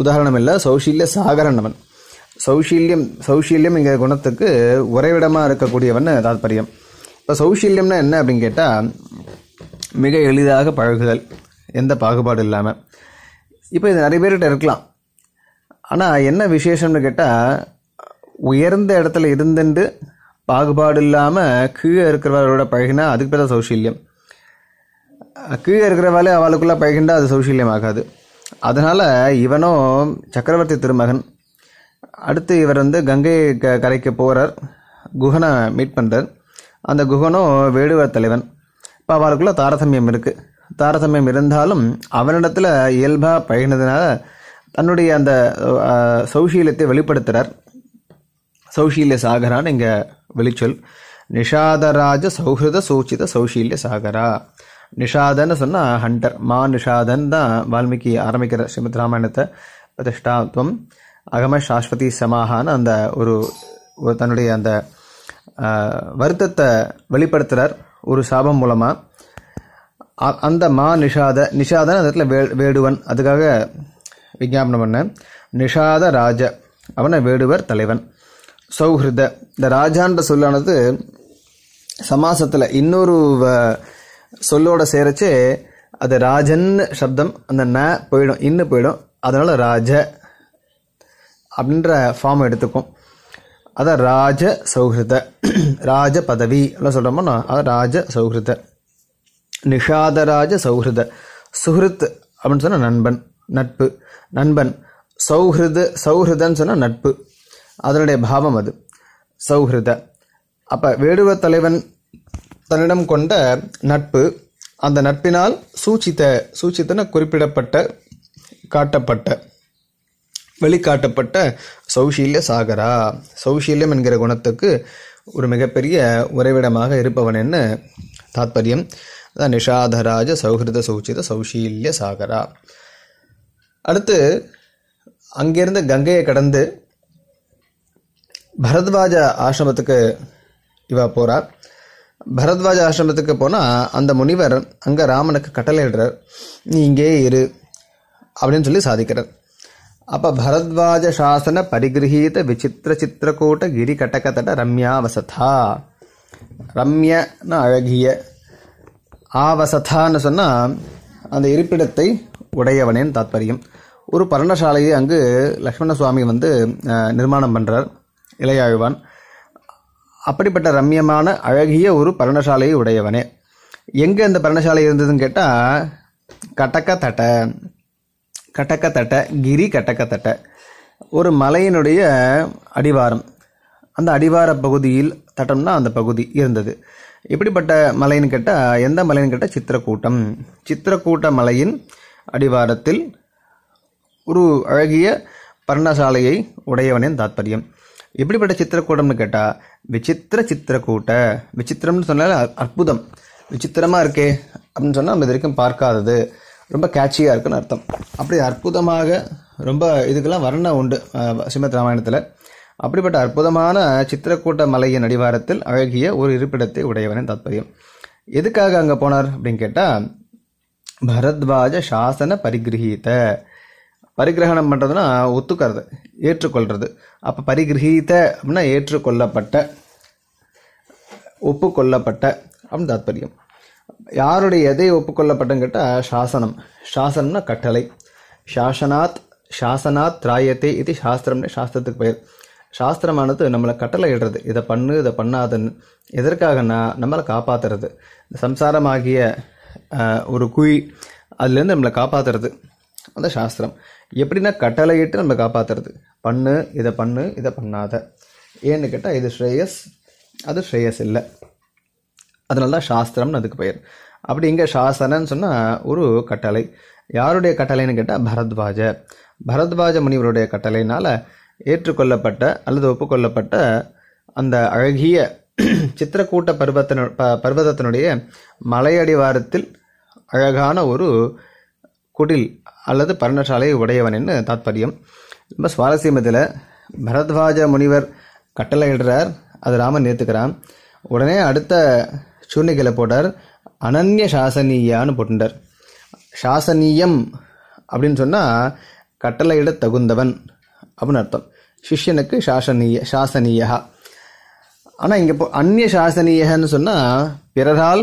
Speaker 1: உதாரணம் இல்லை சௌஷீல்ய சாகரன் அவன் சௌஷீல்யம் சௌஷீல்யம் என்கிற குணத்துக்கு உறைவிடமாக இருக்கக்கூடியவன் தாத்பரியம் இப்போ சௌஷீல்யம்னா என்ன அப்படின்னு கேட்டால் மிக எளிதாக பழகுதல் எந்த பாகுபாடு இல்லாமல் இப்போ இது நிறைய பேர்கிட்ட இருக்கலாம் ஆனால் என்ன விசேஷம்னு கேட்டால் உயர்ந்த இடத்துல இருந்துட்டு பாகுபாடு இல்லாமல் கீழே இருக்கிறவர்களோட பழகினா அதுக்கு பேர் தான் சௌசீல்யம் கீழே இருக்கிறவாலே அவளுக்குள்ளே பழகின்றா அது சௌஷீல்யம் ஆகாது அதனால் இவனும் சக்கரவர்த்தி திருமகன் அடுத்து இவர் வந்து கங்கை க கரைக்கு போகிறார் குகனை மீட் பண்ணுறார் அந்த குகனும் வேடுவர் தலைவன் இப்போ அவளுக்குள்ளே தாரதமியம் இருக்குது தாரதமியம் இருந்தாலும் அவனிடத்தில் இயல்பாக பழகினதுனால தன்னுடைய அந்த சௌசீலத்தை வெளிப்படுத்துகிறார் சௌஷீல்ய சாகரான்னு இங்கே வெளிச்சொல் நிஷாதராஜ சௌஹிருத சூச்சித சௌஷீல்ய சாகரா நிஷாதன்னு சொன்னால் ஹண்டர் மா நிஷாதன் தான் வால்மீகி ஆரம்பிக்கிற ஸ்ரீமத் ராமாயணத்தை பிரதிஷ்டாத்வம் அகம சாஸ்வதி சமாகான்னு அந்த ஒரு தன்னுடைய அந்த வருத்தத்தை வெளிப்படுத்துகிறார் ஒரு சாபம் மூலமாக அந்த மா நிஷாத நிஷாதன் அந்த இடத்துல வே வேடுவன் அதுக்காக விஞ்ஞாபனம் பண்ணேன் நிஷாத ராஜ அவனை வேடுவர் தலைவன் சௌஹிருத இந்த ராஜான்ற சொல்லானது சமாசத்தில் இன்னொரு சொல்லோட சேரச்சு அது ராஜன் சப்தம் அந்த ந போயிடும் இன்னு போயிடும் அதனால் ராஜ அப்படின்ற ஃபார்ம் எடுத்துக்கும் அதான் ராஜ சௌஹிருத ராஜ பதவி எல்லாம் சொல்கிறோமோ அது ராஜ சௌஹிருத நிஷாதராஜ சௌஹிருத சுஹ்ருத் அப்படின்னு சொன்னால் நண்பன் நட்பு நண்பன் சௌஹிருது சௌஹிருதன்னு சொன்னால் நட்பு அதனுடைய பாவம் அது சௌஹிருத அப்போ வேடுவ தலைவன் தன்னிடம் கொண்ட நட்பு அந்த நட்பினால் சூச்சித்த சூச்சித்தன குறிப்பிடப்பட்ட காட்டப்பட்ட வெளிக்காட்டப்பட்ட சௌஷீல்ய சாகரா சௌஷீல்யம் என்கிற குணத்துக்கு ஒரு மிகப்பெரிய உறைவிடமாக இருப்பவன் என்ன தாத்பரியம் அதான் நிஷாதராஜ சௌஹிருத சௌச்சித சௌஷீல்ய சாகரா அடுத்து அங்கேருந்து கங்கையை கடந்து பரத்வாஜ ஆசிரமத்துக்கு இவா போகிறா பரத்வாஜ ஆசிரமத்துக்கு போனால் அந்த முனிவர் அங்கே ராமனுக்கு கட்டளையிடுறார் நீ இங்கே இரு அப்படின்னு சொல்லி சாதிக்கிறார் அப்போ பரத்வாஜ சாசன பரிகிரகீத விசித்திர சித்திரக்கூட்ட கிரி கட்டக்கத்தட்ட ரம்யா வசதா ரம்யன்னு அழகிய ஆவசதான்னு சொன்னால் அந்த இருப்பிடத்தை உடையவனேன்னு தாத்பரியம் ஒரு பர்ணசாலையை அங்கு லக்ஷ்மண சுவாமி வந்து நிர்மாணம் பண்ணுறார் இலையாழ்வான் அப்படிப்பட்ட ரம்யமான அழகிய ஒரு பர்ணசாலையை உடையவனே எங்கே அந்த பர்ணசாலை இருந்ததுன்னு கேட்டால் கட்டக்க கட்டக்கத்தட்டை கட்டக்க கிரி கட்டக்க ஒரு மலையினுடைய அடிவாரம் அந்த அடிவார பகுதியில் தட்டம்னா அந்த பகுதி இருந்தது எப்படிப்பட்ட மலைன்னு கேட்டால் எந்த மலைன்னு கேட்டால் சித்திரக்கூட்டம் சித்திரக்கூட்ட மலையின் அடிவாரத்தில் ஒரு அழகிய பர்ணசாலையை உடையவனின் தாத்பரியம் எப்படிப்பட்ட சித்திரக்கூடம்னு கேட்டால் விசித்திர சித்திரக்கூட்ட விசித்திரம்னு சொன்னால் அற்புதம் விசித்திரமாக இருக்கே அப்படின்னு சொன்னால் நம்ம இது வரைக்கும் பார்க்காதது ரொம்ப கேட்சியாக இருக்குன்னு அர்த்தம் அப்படி அற்புதமாக ரொம்ப இதுக்கெல்லாம் வர்ணம் உண்டு சிம்மத் ராமாயணத்தில் அப்படிப்பட்ட அற்புதமான சித்திரக்கூட்ட மலையின் அடிவாரத்தில் அழகிய ஒரு இருப்பிடத்தை உடையவனின் தாத்பரியம் எதுக்காக அங்கே போனார் அப்படின்னு கேட்டால் பரத்வாஜ சாசன பரிகிரகித்த பரிகிரகணம் பண்ணுறதுனா ஒத்துக்கிறது ஏற்றுக்கொள்கிறது அப்போ பரிகிரகித்த அப்படின்னா ஏற்றுக்கொள்ளப்பட்ட ஒப்புக்கொள்ளப்பட்ட அப்படின்னு தாத்பரியம் யாருடைய எதை ஒப்புக்கொள்ளப்பட்டன்னு கேட்டால் சாசனம் சாசனம்னா கட்டளை சாசனாத் சாசனாத் திராயத்தை இது சாஸ்திரம்னு சாஸ்திரத்துக்கு பெயர் சாஸ்திரமானது நம்மளை கட்டளை இடுறது இதை பண்ணு இதை பண்ணாதுன்னு எதற்காகனா நம்மளை காப்பாற்றுறது சம்சாரமாகிய ஒரு குழி அதுலேருந்து நம்மளை காப்பாற்றுறது அந்த சாஸ்திரம் எப்படின்னா கட்டளையிட்டு நம்ம காப்பாற்றுறது பண்ணு இதை பண்ணு இதை பண்ணாத ஏன்னு கேட்டால் இது ஸ்ரேயஸ் அது ஸ்ரேயஸ் இல்லை அதனால தான் சாஸ்திரம்னு அதுக்கு பெயர் அப்படி இங்கே சாஸ்திரன்னு சொன்னால் ஒரு கட்டளை யாருடைய கட்டளைன்னு கேட்டால் பரத்வாஜ பரத்வாஜ முனிவருடைய கட்டளைனால் ஏற்றுக்கொள்ளப்பட்ட அல்லது ஒப்புக்கொள்ளப்பட்ட அந்த அழகிய சித்திரக்கூட்ட பருவத்தின ப பர்வதத்தினுடைய மலையடிவாரத்தில் அழகான ஒரு குடில் அல்லது பர்ணசாலை உடையவன் தாத்பரியம் ரொம்ப சுவாரஸ்யம் இதில் பரத்வாஜ முனிவர் கட்டளையிடுறார் அது ராமன் ஏற்றுக்கிறான் உடனே அடுத்த சூழ்நிலை போட்டார் அனன்ய சாசனீயான்னு போட்டுட்டார் சாசனீயம் அப்படின்னு சொன்னால் கட்டளையிட தகுந்தவன் அப்படின்னு அர்த்தம் சிஷ்யனுக்கு சாசனீய சாசனீயா ஆனால் இங்கே இப்போ அந்நிய சாசனீயன்னு சொன்னால் பிறரால்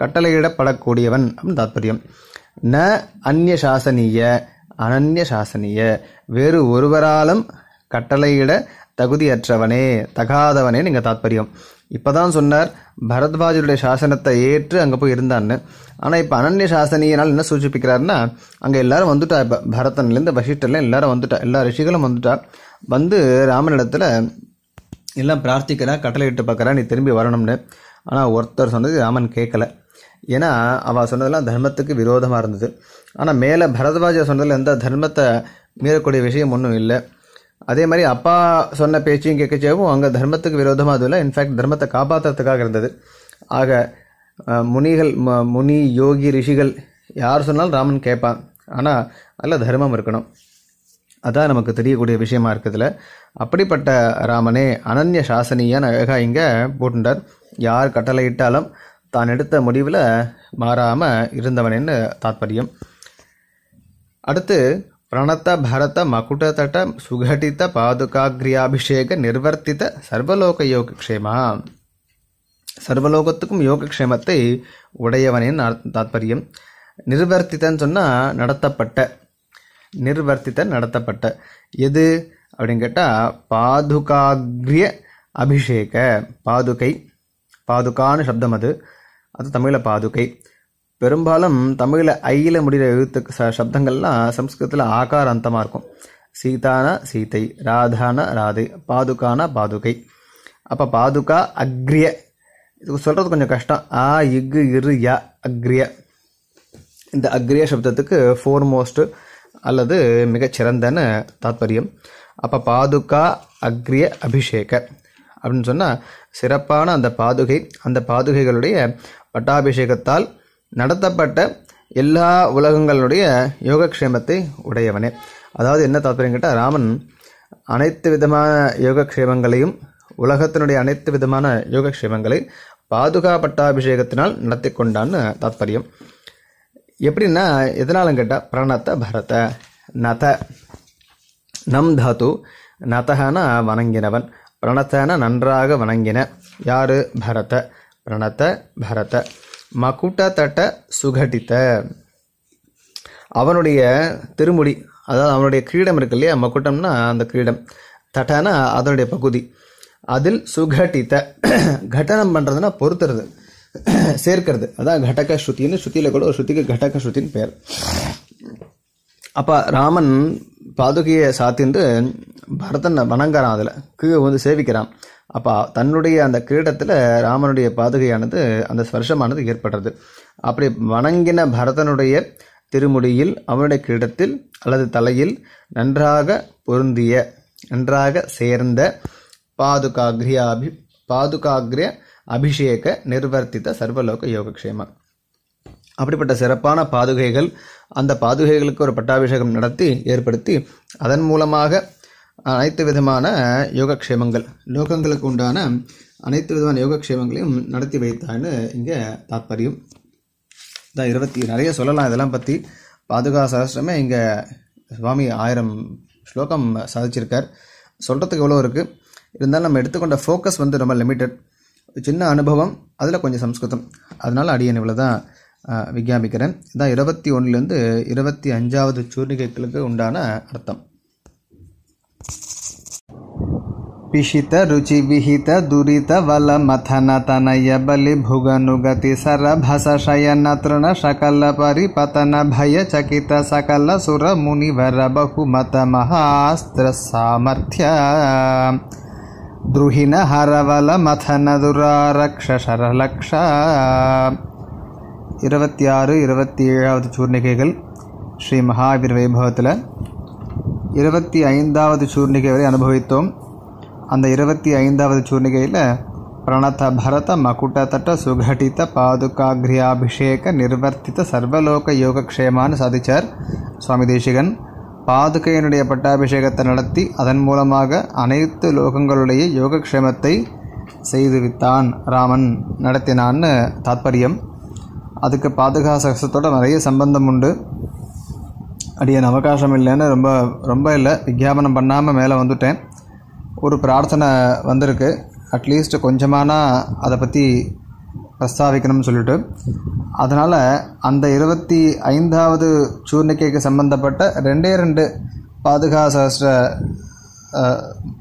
Speaker 1: கட்டளையிடப்படக்கூடியவன் அப்படின்னு தாத்பரியம் ந அந்நிய சாசனிய அனன்ய சாசனிய வேறு ஒருவராலும் கட்டளையிட தகுதியற்றவனே தகாதவனே நீங்கள் தாத்பரியம் இப்போ தான் சொன்னார் பரத்வாஜருடைய சாசனத்தை ஏற்று அங்கே போய் இருந்தான்னு ஆனால் இப்போ அனன்ய சாசனியனால் என்ன சூச்சிப்பிக்கிறாருன்னா அங்கே எல்லாரும் வந்துட்டா இப்போ பரதன்லேருந்து வசிஷ்டர்லாம் எல்லாரும் வந்துட்டா எல்லா ரிஷிகளும் வந்துட்டா வந்து ராமனிடத்தில் எல்லாம் பிரார்த்திக்கிறான் கட்டளை இட்டு பார்க்குறா நீ திரும்பி வரணும்னு ஆனால் ஒருத்தர் சொன்னது ராமன் கேட்கலை ஏன்னா அவள் சொன்னதெல்லாம் தர்மத்துக்கு விரோதமாக இருந்தது ஆனால் மேலே பரதவாஜா சொன்னதில் எந்த தர்மத்தை மீறக்கூடிய விஷயம் ஒன்றும் இல்லை அதே மாதிரி அப்பா சொன்ன பேச்சையும் கேட்கச்சேவும் அங்கே தர்மத்துக்கு விரோதமாக அதுவும் இல்லை இன்ஃபேக்ட் தர்மத்தை காப்பாற்றுறதுக்காக இருந்தது ஆக முனிகள் முனி யோகி ரிஷிகள் யார் சொன்னாலும் ராமன் கேட்பான் ஆனால் நல்ல தர்மம் இருக்கணும் அதான் நமக்கு தெரியக்கூடிய விஷயமா இருக்குதுல அப்படிப்பட்ட ராமனே அனன்ய சாசனியான அழகா இங்கே போட்டுண்டார் யார் கட்டளையிட்டாலும் தான் எடுத்த முடிவில் மாறாமல் இருந்தவனின்னு தாத்பரியம் அடுத்து பிரணத்த பரத மகுடதட சுகடித்த பாதுகாக்ரியாபிஷேக நிர்வர்த்தித்த சர்வலோக யோகக்ஷேமா சர்வலோகத்துக்கும் யோகக்ஷேமத்தை உடையவனின் தாத்பரியம் நிர்வர்த்தித்தன்னு சொன்னால் நடத்தப்பட்ட நிர்வர்த்தித்த நடத்தப்பட்ட எது அப்படின்னு கேட்டால் பாதுகாக்ரிய அபிஷேக பாதுகை பாதுகான்னு சப்தம் அது அது தமிழில் பாதுகை பெரும்பாலும் தமிழில் ஐயில் முடிகிற எழுத்து ச சப்தங்கள்லாம் சம்ஸ்கிருதத்தில் ஆகார அந்தமாக இருக்கும் சீதான சீதை ராதான ராதை பாதுகான பாதுகை அப்போ பாதுகா அக்ரிய இதுக்கு சொல்கிறது கொஞ்சம் கஷ்டம் ஆ இக்கு இரு யா அக்ரிய இந்த அக்ரிய சப்தத்துக்கு ஃபோர்மோஸ்ட்டு அல்லது மிகச்சிறந்தன்னு தாத்பரியம் அப்போ பாதுகா அக்ரிய அபிஷேக அப்படின்னு சொன்னால் சிறப்பான அந்த பாதுகை அந்த பாதுகைகளுடைய பட்டாபிஷேகத்தால் நடத்தப்பட்ட எல்லா உலகங்களுடைய யோகக்ஷேமத்தை உடையவனே அதாவது என்ன தாற்பயம் கேட்டால் ராமன் அனைத்து விதமான யோகக்ஷேமங்களையும் உலகத்தினுடைய அனைத்து விதமான யோகக்ஷேமங்களை பாதுகா பட்டாபிஷேகத்தினால் நடத்தி கொண்டான்னு தாத்பரியம் எப்படின்னா எதனாலும் கேட்டால் பிரணத்த பரத நத நம் தாத்து நதகான வணங்கினவன் பிரணத்தான நன்றாக வணங்கின யார் பரத ಪ್ರಣತ பரத மகுட தட்ட சுகடித்த அவனுடைய திருமுடி அதாவது அவனுடைய கிரீடம் இருக்கு இல்லையா மக்குட்டம்னா அந்த கிரீடம் தட்டானா அதனுடைய பகுதி அதில் சுகட்டித்த கட்டணம் பண்ணுறதுன்னா பொறுத்துறது சேர்க்கிறது அதான் கடக ஸ்ருத்தின்னு ஸ்ருதியில் கூட ஒரு ஸ்ருதிக்கு கடக ஸ்ருத்தின்னு பெயர் அப்போ ராமன் பாதுகையை சாத்தின்று பரதனை வணங்குறான் அதில் கீழே வந்து சேவிக்கிறான் அப்போ தன்னுடைய அந்த கிரீடத்தில் ராமனுடைய பாதுகையானது அந்த ஸ்பர்ஷமானது ஏற்படுறது அப்படி வணங்கின பரதனுடைய திருமுடியில் அவனுடைய கிரீடத்தில் அல்லது தலையில் நன்றாக பொருந்திய நன்றாக சேர்ந்த பாதுகாக்ரியாபி அபி அபிஷேக நிர்வர்த்தித்த சர்வலோக யோகக்ஷேமம் அப்படிப்பட்ட சிறப்பான பாதுகைகள் அந்த பாதுகைகளுக்கு ஒரு பட்டாபிஷேகம் நடத்தி ஏற்படுத்தி அதன் மூலமாக அனைத்து விதமான யோகக்ஷேமங்கள் லோகங்களுக்கு உண்டான அனைத்து விதமான யோகக்ஷேமங்களையும் நடத்தி வைத்தான்னு இங்கே தாத்பரியம் இதான் இருபத்தி நிறைய சொல்லலாம் இதெல்லாம் பற்றி பாதுகா சகசிரமே இங்கே சுவாமி ஆயிரம் ஸ்லோகம் சாதிச்சிருக்கார் சொல்கிறதுக்கு எவ்வளோ இருக்குது இருந்தாலும் நம்ம எடுத்துக்கொண்ட ஃபோக்கஸ் வந்து ரொம்ப லிமிட்டட் சின்ன அனுபவம் அதில் கொஞ்சம் சம்ஸ்கிருதம் அதனால் அடியன் இவ்வளோ தான் விஜாபிக்கிறேன் இதான் இருபத்தி ஒன்றுலேருந்து இருபத்தி அஞ்சாவது சூர்ணிகைகளுக்கு உண்டான அர்த்தம் पिषितरुचिविहित दुरितवल मथनतनय बलिभुगनुगतिसरभशयनतृणशकलपरिपतनभयचकितसकल सुरमुनिवर बहुमत महास्त्रसामर्थ्य द्रुहिण हरवलमथन दुरारक्षरलक्ष इवती आवती महावीर श्रीमहाविैभव இருபத்தி ஐந்தாவது சூர்ணிகை வரை அனுபவித்தோம் அந்த இருபத்தி ஐந்தாவது சூர்ணிகையில் பிரணத பரத மகுட்டதட்ட சுகடித பாதுகாகிரியாபிஷேக நிர்வர்த்தித்த சர்வலோக யோகக்ஷேமான்னு சாதித்தார் சுவாமி தேசிகன் பாதுகையினுடைய பட்டாபிஷேகத்தை நடத்தி அதன் மூலமாக அனைத்து லோகங்களுடைய யோகக்ஷேமத்தை செய்துவித்தான் ராமன் நடத்தினான்னு தாத்பரியம் அதுக்கு பாதுகா சகசத்தோட நிறைய சம்பந்தம் உண்டு அடியன் அவகாசம் இல்லைன்னு ரொம்ப ரொம்ப இல்லை விஜாபனம் பண்ணாமல் மேலே வந்துட்டேன் ஒரு பிரார்த்தனை வந்திருக்கு அட்லீஸ்ட் கொஞ்சமானா அதை பற்றி பிரஸ்தாவிக்கணும்னு சொல்லிட்டு அதனால் அந்த இருபத்தி ஐந்தாவது சூர்ணிக்கைக்கு சம்பந்தப்பட்ட ரெண்டே ரெண்டு பாதுகா சகஸ்ர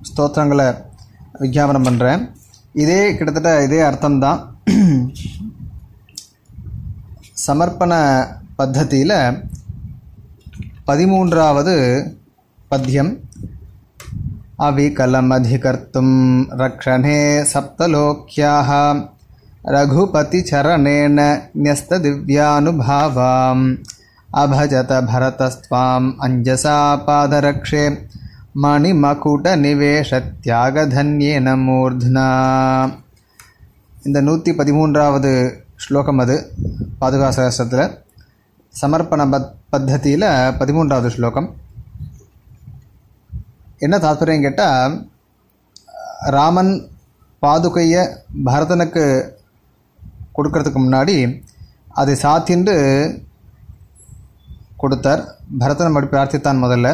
Speaker 1: ஸ்தோத்திரங்களை விஜாபனம் பண்ணுறேன் இதே கிட்டத்தட்ட இதே அர்த்தம்தான் சமர்ப்பண பத்தியில் பதிமூன்றாவது பத்தியம் अविकलमधिकर्तुं रक्षणे सप्तलोक्याः रघुपतिचरणेन न्यस्तदिव्यानुभावाम् अभजत भरतस्त्वाम् अञ्जसा पादरक्षे மணிமகுடநிவேஷத்யாகதன்யேன மூர்த்னா இந்த நூற்றி பதிமூன்றாவது ஸ்லோகம் அது பாதுகா சகசத்தில் சமர்ப்பண பத் பத்தியில் பதிமூன்றாவது ஸ்லோகம் என்ன தாத்பரியம் கேட்டால் ராமன் பாதுகையை பரதனுக்கு கொடுக்கறதுக்கு முன்னாடி அதை சாத்தின்று கொடுத்தார் பரதன் அப்படி பிரார்த்தித்தான் முதல்ல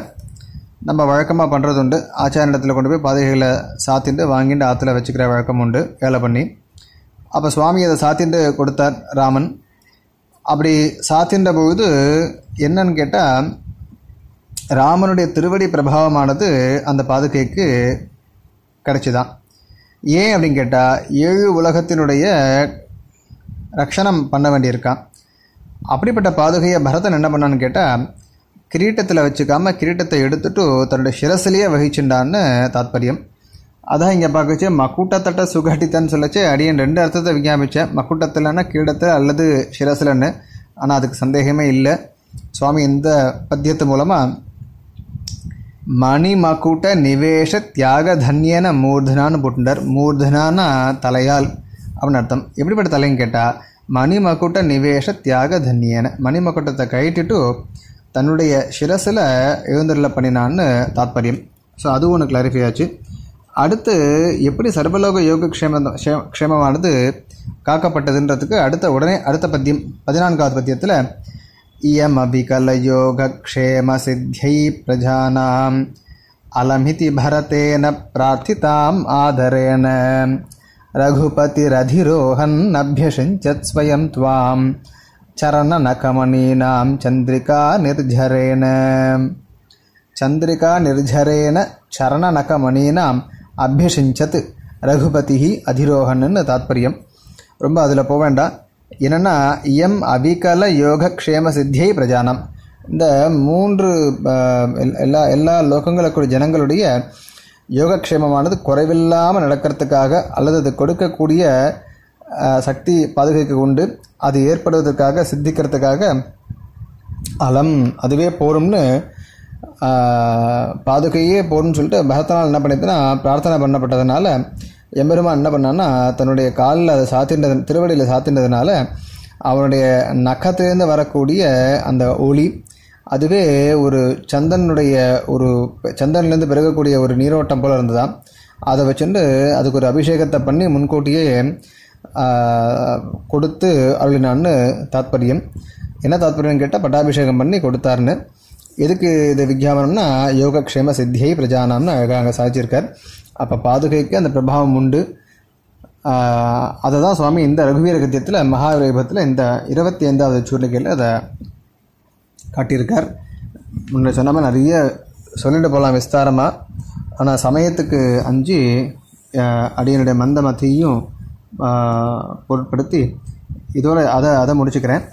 Speaker 1: நம்ம வழக்கமாக பண்ணுறது உண்டு ஆச்சார கொண்டு போய் பாதுகைகளை சாத்திண்டு வாங்கிட்டு ஆற்றுல வச்சுக்கிற வழக்கம் உண்டு வேலை பண்ணி அப்போ சுவாமி அதை சாத்திண்டு கொடுத்தார் ராமன் அப்படி சாத்தின்ற பொழுது என்னன்னு கேட்டால் ராமனுடைய திருவடி பிரபாவமானது அந்த பாதுகைக்கு கிடச்சிதான் ஏன் அப்படின்னு கேட்டால் ஏழு உலகத்தினுடைய ரக்ஷணம் பண்ண வேண்டியிருக்கான் அப்படிப்பட்ட பாதுகையை பரதன் என்ன பண்ணான்னு கேட்டால் கிரீட்டத்தில் வச்சுக்காமல் கிரீட்டத்தை எடுத்துட்டு தன்னுடைய சிரசிலேயே வகிச்சுண்டான்னு தாத்பரியம் அதான் இங்கே பார்க்கச்சு மக்கூட்டத்தட்ட சுகாட்டித்தான்னு சொல்லச்சு அடியன் ரெண்டு அர்த்தத்தை விஞ்ஞாபித்தேன் மக்கூட்டத்தில்னா கீழத்தில் அல்லது சிரசிலன்னு ஆனால் அதுக்கு சந்தேகமே இல்லை சுவாமி இந்த பத்தியத்து மூலமாக மணிமக்கூட்ட நிவேஷ தியாக தன்யன மூர்தனான்னு போட்டுட்டார் மூர்தனானா தலையால் அப்படின்னு அர்த்தம் எப்படிப்பட்ட தலைன்னு கேட்டால் மணி மக்கூட்ட நிவேஷ தியாக தன்யன மணிமக்கூட்டத்தை கைட்டுட்டு தன்னுடைய சிரசில் எழுந்தருள பண்ணினான்னு தாத்பரியம் ஸோ அதுவும் ஒன்று கிளாரிஃபை ஆச்சு அடுத்து எப்படி சர்வலோக யோக க்ஷேமம் க்ஷேமமானது காக்கப்பட்டதுன்றதுக்கு அடுத்த உடனே அடுத்த பத்தியம் பதினான்காவது பத்தியத்தில் இயமபி கலயோகக்ஷேம சித்தியை பிரஜானாம் அலமிதி பரதேன பிரார்த்திதாம் ஆதரேன ரகுபதிரதிரோகன் அபியஷஞ்சத் ஸ்வயம் துவாம் சரணநகமணீனாம் சந்திரிகா நிர்ஜரேன சந்திரிகா நிர்ஜரேன சரணநகமணீனாம் அபியசிஞ்சத் ரகுபதி அதிரோகன்னு தாத்பரியம் ரொம்ப அதில் போக வேண்டாம் என்னென்னா எம் அவிகல யோக க்ஷேம சித்தியை பிரஜானம் இந்த மூன்று எல்லா எல்லா லோகங்களுக்கு ஜனங்களுடைய யோகக்ஷேமமானது குறைவில்லாமல் நடக்கிறதுக்காக அல்லது அது கொடுக்கக்கூடிய சக்தி பாதுகாக்க கொண்டு அது ஏற்படுவதற்காக சித்திக்கிறதுக்காக அலம் அதுவே போரும்னு பாதுகையே போடும் சொல்லிட்டு பகத்தனால் என்ன பண்ணிட்டுனா பிரார்த்தனை பண்ணப்பட்டதுனால எம்பெருமான் என்ன பண்ணான்னா தன்னுடைய காலில் அதை சாத்தின்றது திருவடியில் சாத்தின்றதுனால அவனுடைய நக்கத்திலேருந்து வரக்கூடிய அந்த ஒளி அதுவே ஒரு சந்தனுடைய ஒரு சந்தன்லேருந்து பிறகக்கூடிய ஒரு நீரோட்டம் போல் இருந்ததான் அதை வச்சுட்டு அதுக்கு ஒரு அபிஷேகத்தை பண்ணி முன்கூட்டியே கொடுத்து அருளினான்னு தாத்பரியம் என்ன தாத்பரியம்னு கேட்டால் பட்டாபிஷேகம் பண்ணி கொடுத்தாருன்னு எதுக்கு இது விக்ஞாபனம்னா யோகக்ஷேம சித்தியை பிரஜானாம்னு அழகாக அங்கே சாதிச்சிருக்கார் அப்போ பாதுகைக்கு அந்த பிரபாவம் உண்டு அதை தான் சுவாமி இந்த ரகுவீர கத்தியத்தில் மகாவிரேபத்தில் இந்த இருபத்தி ஐந்தாவது சூழ்நிலையில் அதை காட்டியிருக்கார் முன்ன சொன்ன நிறைய சொல்லிட்டு போகலாம் விஸ்தாரமாக ஆனால் சமயத்துக்கு அஞ்சு அடியனுடைய மந்தமத்தையும் பொருட்படுத்தி இதோட அதை அதை முடிச்சுக்கிறேன்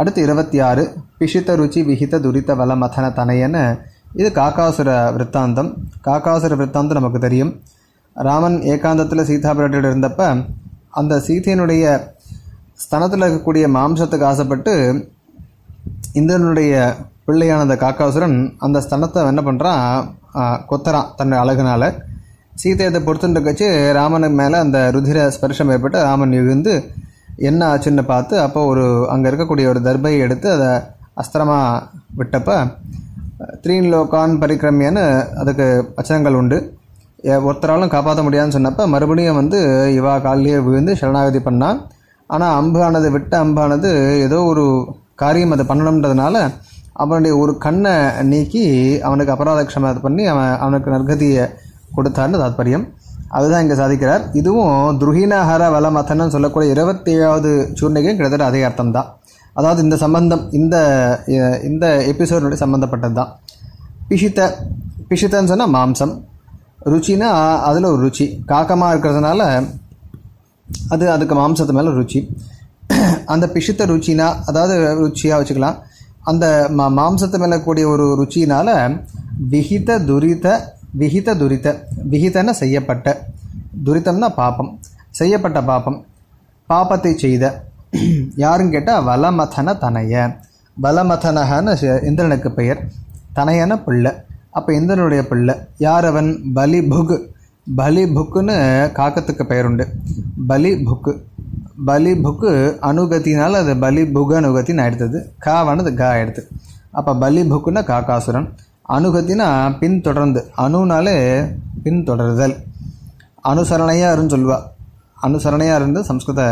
Speaker 1: அடுத்து இருபத்தி ஆறு பிஷித்த ருச்சி விஹித துரித்த வள மதன தனையன இது காக்காசுர விற்த்தாந்தம் காக்காசுர விற்த்தாந்தம் நமக்கு தெரியும் ராமன் ஏகாந்தத்தில் சீதா பிராட்டியோட இருந்தப்ப அந்த சீதையினுடைய ஸ்தனத்தில் இருக்கக்கூடிய மாம்சத்துக்கு ஆசைப்பட்டு இந்திரனுடைய பிள்ளையான அந்த காக்காசுரன் அந்த ஸ்தனத்தை என்ன பண்ணுறான் கொத்தரான் தன்னுடைய அழகுனால் சீதையத்தை பொறுத்துட்டு கட்சி ராமனுக்கு மேலே அந்த ருதிர ஸ்பர்ஷம் ஏற்பட்டு ராமன் எழுந்து என்ன ஆச்சுன்னு பார்த்து அப்போ ஒரு அங்கே இருக்கக்கூடிய ஒரு தர்பையை எடுத்து அதை அஸ்திரமாக விட்டப்ப த்ரீன் லோகான் பரிக்ரமியன்னு அதுக்கு அச்சங்கள் உண்டு ஒருத்தராலும் காப்பாற்ற முடியாதுன்னு சொன்னப்போ மறுபடியும் வந்து இவா காலிலேயே விழுந்து சரணாகதி பண்ணான் ஆனால் அம்பானது விட்ட அம்பானது ஏதோ ஒரு காரியம் அதை பண்ணணுன்றதுனால அவனுடைய ஒரு கண்ணை நீக்கி அவனுக்கு அபராத க்ஷமத்தை பண்ணி அவன் அவனுக்கு நற்கதியை கொடுத்தான்னு தாத்பரியம் அதுதான் இங்கே சாதிக்கிறார் இதுவும் துருகினஹர வலமதன்னு சொல்லக்கூடிய இருபத்தி ஏழாவது சூர்ணிகை கிட்டத்தட்ட அதே அர்த்தம் தான் அதாவது இந்த சம்பந்தம் இந்த இந்த எபிசோடனுடைய சம்மந்தப்பட்டது தான் பிஷித்த பிஷித்தன்னு சொன்னால் மாம்சம் ருச்சினா அதில் ஒரு ருச்சி காக்கமாக இருக்கிறதுனால அது அதுக்கு மாம்சத்து மேலே ருச்சி அந்த பிஷித்த ருச்சினா அதாவது ருச்சியாக வச்சுக்கலாம் அந்த மா மாம்சத்து மேலே கூடிய ஒரு ருச்சினால் விகித துரித விகித துரித விகிதன செய்யப்பட்ட துரிதம்னா பாப்பம் செய்யப்பட்ட பாப்பம் பாப்பத்தை செய்த யாருன்னு கேட்டால் வலமதன தனைய வலமதனகன்னு இந்திரனுக்கு பெயர் தனையன பிள்ளை அப்போ இந்திரனுடைய பிள்ளை யார் அவன் பலிபுக் பலிபுக்குன்னு காக்கத்துக்கு பெயர் உண்டு பலிபுக்கு பலிபுக்கு அணுகத்தினால் அது பலிபுக் அணுகத்தின் ஆயிடுத்தது காவானது கா ஆயிடுது அப்போ பலிபுக்குன்னா காக்காசுரன் அணுகத்தினா பின்தொடர்ந்து அணுனாலே பின்தொடர்தல் அனுசரணையாக இருந்து சொல்வா அனுசரணையாக இருந்து சம்ஸ்கிருத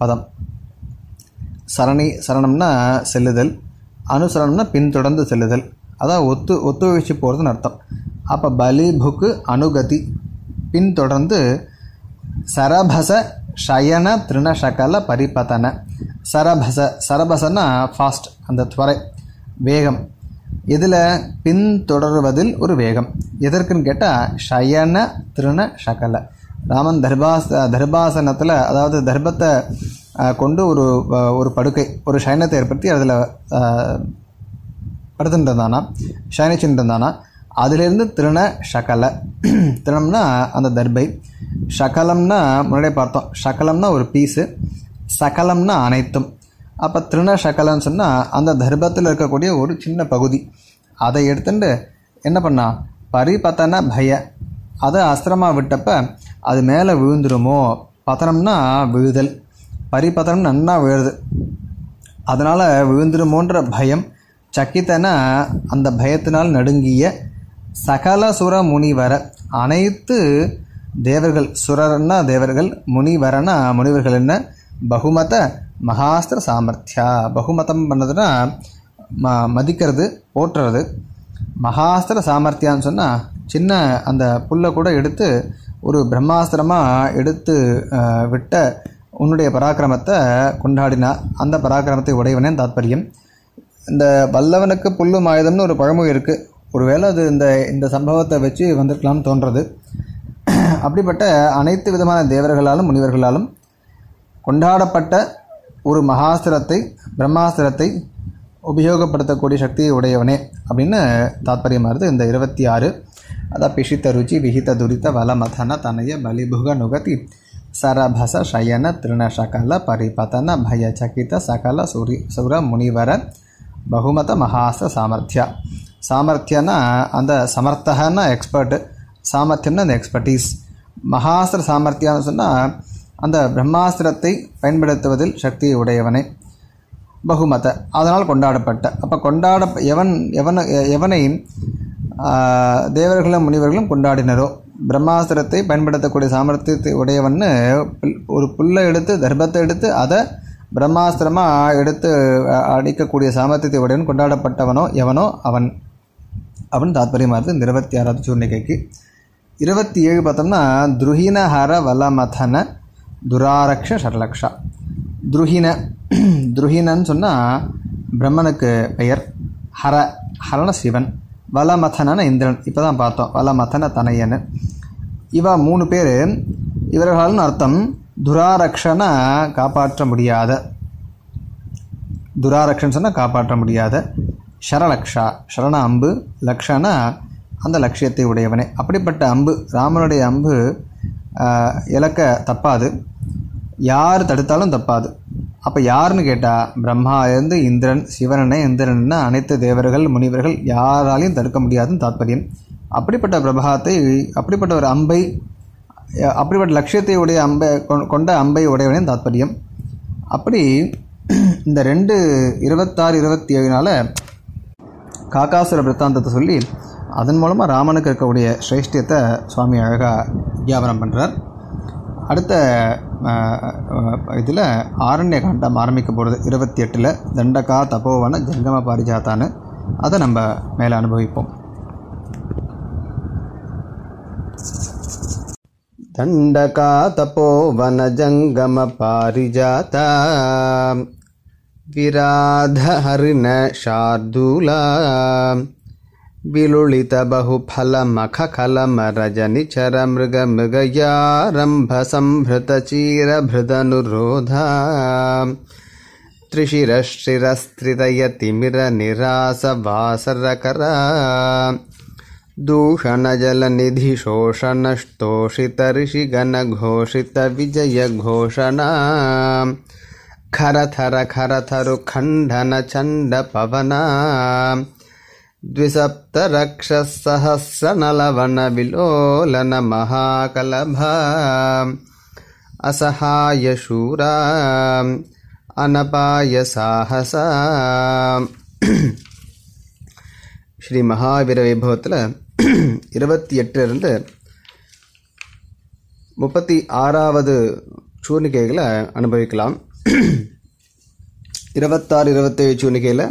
Speaker 1: பதம் சரணி சரணம்னா செல்லுதல் அனுசரணம்னா பின்தொடர்ந்து செல்லுதல் அதான் ஒத்து ஒத்து வீழ்ச்சி போகிறதுன்னு அர்த்தம் அப்போ பலி புக்கு அணுகதி பின்தொடர்ந்து சரபச ஷயன திருணசகல பரிபதன சரபச சரபசன்னா ஃபாஸ்ட் அந்த துவரை வேகம் இதில் பின்தொடர்வதில் ஒரு வேகம் எதற்குன்னு கேட்டால் ஷயன திருண சகல ராமன் தர்பாச தர்பாசனத்தில் அதாவது தர்பத்தை கொண்டு ஒரு ஒரு படுக்கை ஒரு சயனத்தை ஏற்படுத்தி அதில் படுத்துட்டுருந்தானா சயனிச்சுட்டுருந்தானா அதிலிருந்து திருண சகல திருணம்னா அந்த தர்பை சகலம்னா முன்னாடியே பார்த்தோம் சகலம்னா ஒரு பீஸு சகலம்னா அனைத்தும் அப்போ திருண சொன்னால் அந்த தர்பத்தில் இருக்கக்கூடிய ஒரு சின்ன பகுதி அதை எடுத்துட்டு என்ன பண்ணா பத்தன பய அதை அஸ்திரமாக விட்டப்ப அது மேலே விழுந்துருமோ பத்தனம்னா விழுதல் பரி பரிபத்தனம் நன்னா விழுது அதனால் விழுந்துருமோன்ற பயம் சக்கித்தன அந்த பயத்தினால் நடுங்கிய சகல சுர முனிவர அனைத்து தேவர்கள் சுரர்னா தேவர்கள் முனிவரனா முனிவர்கள் என்ன பகுமத மகாஸ்திர சாமர்த்தியா பகுமதம் பண்ணதுன்னா ம மதிக்கிறது போற்றுறது மகாஸ்திர சாமர்த்தியான்னு சொன்னால் சின்ன அந்த புல்லை கூட எடுத்து ஒரு பிரம்மாஸ்திரமாக எடுத்து விட்ட உன்னுடைய பராக்கிரமத்தை கொண்டாடினா அந்த பராக்கிரமத்தை உடையவனே தாத்பரியம் இந்த வல்லவனுக்கு புல்லும் ஆயுதம்னு ஒரு பழமொழி இருக்குது ஒருவேளை அது இந்த இந்த சம்பவத்தை வச்சு வந்திருக்கலாம்னு தோன்றது அப்படிப்பட்ட அனைத்து விதமான தேவர்களாலும் முனிவர்களாலும் கொண்டாடப்பட்ட ஒரு மகாஸ்திரத்தை பிரம்மாஸ்திரத்தை உபயோகப்படுத்தக்கூடிய சக்தியை உடையவனே அப்படின்னு தாத்பரியமாக இருக்குது இந்த இருபத்தி ஆறு அதான் பிஷித்த ருச்சி விஹித துரித வளமதன தனைய பலிபுக நுகதி சரபச சயன திருண சகல பரிபதன பய சகித சகல சுரி சுர முனிவர பகுமத மகாச சாமர்த்தியா சாமர்த்தியன்னா அந்த சமர்த்தகன்னா எக்ஸ்பர்ட்டு சாமர்த்தியம்னா அந்த எக்ஸ்பர்டீஸ் மகாஸ்திர சாமர்த்தியான்னு சொன்னால் அந்த பிரம்மாஸ்திரத்தை பயன்படுத்துவதில் சக்தி உடையவனை பகுமத அதனால் கொண்டாடப்பட்ட அப்போ கொண்டாட எவன் எவன் எவனையும் தேவர்களும் முனிவர்களும் கொண்டாடினரோ பிரம்மாஸ்திரத்தை பயன்படுத்தக்கூடிய சாமர்த்தியத்தை உடையவன்னு ஒரு புல்லை எடுத்து தர்பத்தை எடுத்து அதை பிரம்மாஸ்திரமாக எடுத்து அடிக்கக்கூடிய சாமர்த்தியத்தை உடையவன் கொண்டாடப்பட்டவனோ எவனோ அவன் அவன் தாத்பரியமாக இருந்தது இருபத்தி ஆறாவது சூழ்நிலைக்கு இருபத்தி ஏழு பார்த்தோம்னா துருஹினஹர வலமதன துராரக்ஷ ஷட்லக்ஷா துருஹின துருஹினன்னு சொன்னால் பிரம்மனுக்கு பெயர் ஹர ஹரண சிவன் வலமதனன இந்திரன் இப்போ தான் பார்த்தோம் வலமதன தனையன் இவ மூணு பேர் இவர்களாலும் அர்த்தம் துராரக்ஷனை காப்பாற்ற முடியாத துராரக்ஷன் சொன்னால் காப்பாற்ற முடியாத ஷரலக்ஷா ஷரண அம்பு லக்ஷனா அந்த லட்சியத்தை உடையவனே அப்படிப்பட்ட அம்பு ராமனுடைய அம்பு இலக்க தப்பாது யார் தடுத்தாலும் தப்பாது அப்போ யாருன்னு கேட்டால் பிரம்மா இருந்து இந்திரன் சிவனனை இந்திரன் அனைத்து தேவர்கள் முனிவர்கள் யாராலையும் தடுக்க முடியாதுன்னு தாற்பயம் அப்படிப்பட்ட பிரபாத்தை அப்படிப்பட்ட ஒரு அம்பை அப்படிப்பட்ட லட்சியத்தை உடைய அம்பை கொண்ட அம்பை உடையவனே தாற்பயம் அப்படி இந்த ரெண்டு இருபத்தாறு இருபத்தி ஏழுனால காக்காசுர பிரத்தாந்தத்தை சொல்லி அதன் மூலமாக ராமனுக்கு இருக்கக்கூடிய சிரேஷ்டியத்தை சுவாமி அழகாக வியாபாரம் பண்ணுறார் அடுத்த இதில் ஆரண்ய காண்டம் ஆரம்பிக்க போகிறது இருபத்தி எட்டில் தண்டகா தபோவன ஜங்கம பாரிஜாத்தானு அதை நம்ம மேலே அனுபவிப்போம் தண்டகா தபோவன ஜங்கம பாரிஜாதா விராத ஹரிண ஷார்தூலா विलुलितबहुफलमखलमरजनिचरमृगमृग्यारम्भसंभृतचीरभृदनुरोधा त्रिशिरश्रिरस्त्रितयतिमिरनिरासवासरकर दूषणजलनिधिशोषणस्तोषितऋषिगणघोषितविजयघोषणा खरथर खर थरु खण्डनचण्डपवना द्विसप्तरक्षसहस्रनलवनविलोलनमहाकलभा असहायशूरा அனபாயசாகசா ஸ்ரீ மகாவீர வைபவத்தில் இருபத்தி எட்டுலேருந்து முப்பத்தி ஆறாவது சூர்ணிக்கைகளை அனுபவிக்கலாம் இருபத்தாறு இருபத்தேழு சூர்ணிக்கையில்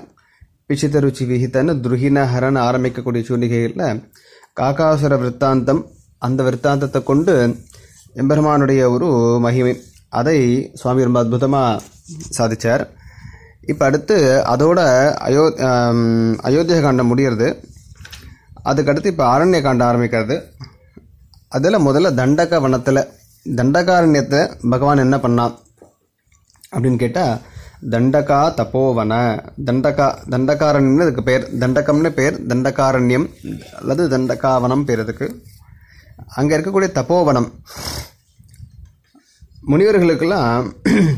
Speaker 1: பிச்சித்த ருச்சி விகிதன்னு துருகின ஹரன் ஆரம்பிக்கக்கூடிய சூனிகையில் காக்காசுர விற்த்தாந்தம் அந்த விற்த்தாந்தத்தை கொண்டு எம்பெருமானுடைய ஒரு மகிமை அதை சுவாமி ரொம்ப அற்புதமாக சாதித்தார் இப்போ அடுத்து அதோட அயோ அயோத்தியா காண்டம் முடிகிறது அதுக்கடுத்து இப்போ ஆரண்ய காண்டம் ஆரம்பிக்கிறது அதில் முதல்ல தண்டக வனத்தில் தண்டகாரண்யத்தை பகவான் என்ன பண்ணான் அப்படின்னு கேட்டால் தண்டகா தபோவன தண்டகா தண்டகாரண்யம்னு அதுக்கு பேர் தண்டகம்னு பேர் தண்டகாரண்யம் அல்லது தண்டகாவனம் பேர் அதுக்கு அங்கே இருக்கக்கூடிய தபோவனம் முனிவர்களுக்கெல்லாம்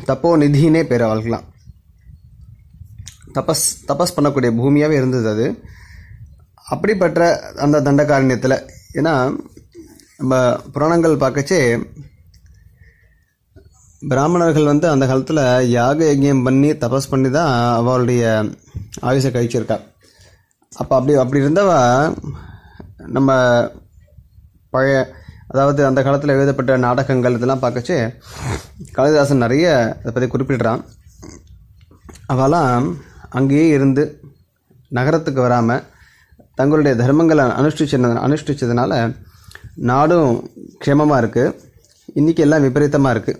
Speaker 1: தப்போ நிதினே பேர் அவர்களாம் தபஸ் தபஸ் பண்ணக்கூடிய பூமியாகவே இருந்தது அது அப்படிப்பட்ட அந்த தண்டகாரண்யத்தில் ஏன்னா நம்ம புராணங்கள் பார்க்கச்சே பிராமணர்கள் வந்து அந்த காலத்தில் யாக யஜ்யம் பண்ணி தபஸ் பண்ணி தான் அவளுடைய ஆயுசை கழிச்சிருக்கா அப்போ அப்படி அப்படி இருந்தவ நம்ம பழைய அதாவது அந்த காலத்தில் எழுதப்பட்ட நாடகங்கள் இதெல்லாம் பார்க்கச்சு கலிதாசன் நிறைய அதை பற்றி குறிப்பிடுறான் அவெல்லாம் அங்கேயே இருந்து நகரத்துக்கு வராமல் தங்களுடைய தர்மங்களை அனுஷ்டிச்சு அனுஷ்டிச்சதுனால நாடும் க்ஷேமமாக இருக்குது இன்றைக்கி எல்லாம் விபரீதமாக இருக்குது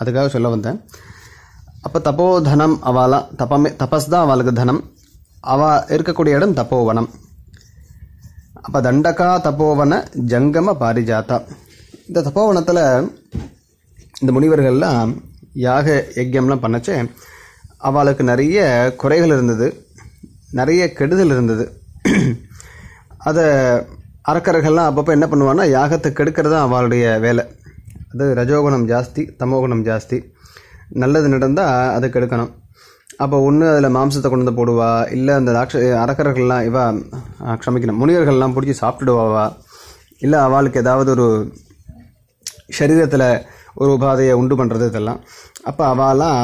Speaker 1: அதுக்காக சொல்ல வந்தேன் அப்போ தபோதனம் அவாலா தப்பமே தபஸ் தான் அவளுக்கு தனம் அவா இருக்கக்கூடிய இடம் தப்போவனம் அப்போ தண்டகா தப்போவன ஜங்கம பாரிஜாத்தா இந்த தப்போவனத்தில் இந்த முனிவர்கள்லாம் யாக யஜ்யம்லாம் பண்ணச்சே அவளுக்கு நிறைய குறைகள் இருந்தது நிறைய கெடுதல் இருந்தது அதை அறக்கர்கள்லாம் அப்பப்போ என்ன பண்ணுவான்னா யாகத்தை கெடுக்கிறது தான் அவளுடைய வேலை அது ரஜோகுணம் ஜாஸ்தி தமோகுணம் ஜாஸ்தி நல்லது நடந்தால் அதை கெடுக்கணும் அப்போ ஒன்று அதில் மாம்சத்தை கொண்டு வந்து போடுவா இல்லை அந்த ராட்ச அரக்கர்கள்லாம் இவா க்ஷமிக்கணும் முனிவர்கள்லாம் பிடிச்சி சாப்பிட்டுடுவாவா இல்லை அவளுக்கு ஏதாவது ஒரு சரீரத்தில் ஒரு உபாதையை உண்டு பண்ணுறது இதெல்லாம் அப்போ அவெல்லாம்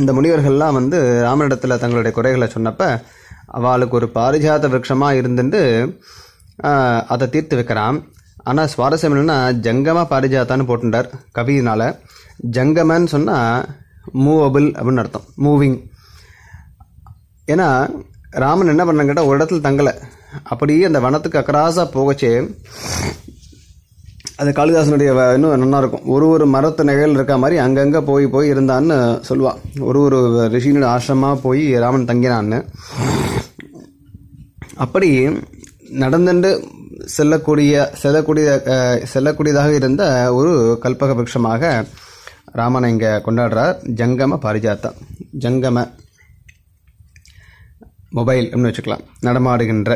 Speaker 1: இந்த முனிவர்கள்லாம் வந்து ராமனிடத்தில் தங்களுடைய குறைகளை சொன்னப்போ அவளுக்கு ஒரு பாரிஜாத விரக்ஷமாக இருந்துட்டு அதை தீர்த்து வைக்கிறான் ஆனால் சுவாரஸ்யம் என்னென்னா ஜங்கம பாரிஜாத்தான்னு போட்டுட்டார் கவியினால் ஜங்கமன்னு சொன்னால் மூவபிள் அப்படின்னு அர்த்தம் மூவிங் ஏன்னா ராமன் என்ன பண்ண கேட்டால் ஒரு இடத்துல தங்கலை அப்படியே அந்த வனத்துக்கு அக்கராசாக போகச்சே அது காளிதாசனுடைய இன்னும் இருக்கும் ஒரு ஒரு மரத்து நிகழ் இருக்க மாதிரி அங்கங்கே போய் போய் இருந்தான்னு சொல்லுவான் ஒரு ஒரு ரிஷினுடைய ஆசிரமாக போய் ராமன் தங்கினான்னு அப்படி நடந்துட்டு செல்லக்கூடிய செல்லக்கூடிய செல்லக்கூடியதாக இருந்த ஒரு கல்பக விருட்சமாக ராமனை இங்கே கொண்டாடுறார் ஜங்கம பாரிஜாத்தம் ஜங்கம மொபைல் அப்படின்னு வச்சுக்கலாம் நடமாடுகின்ற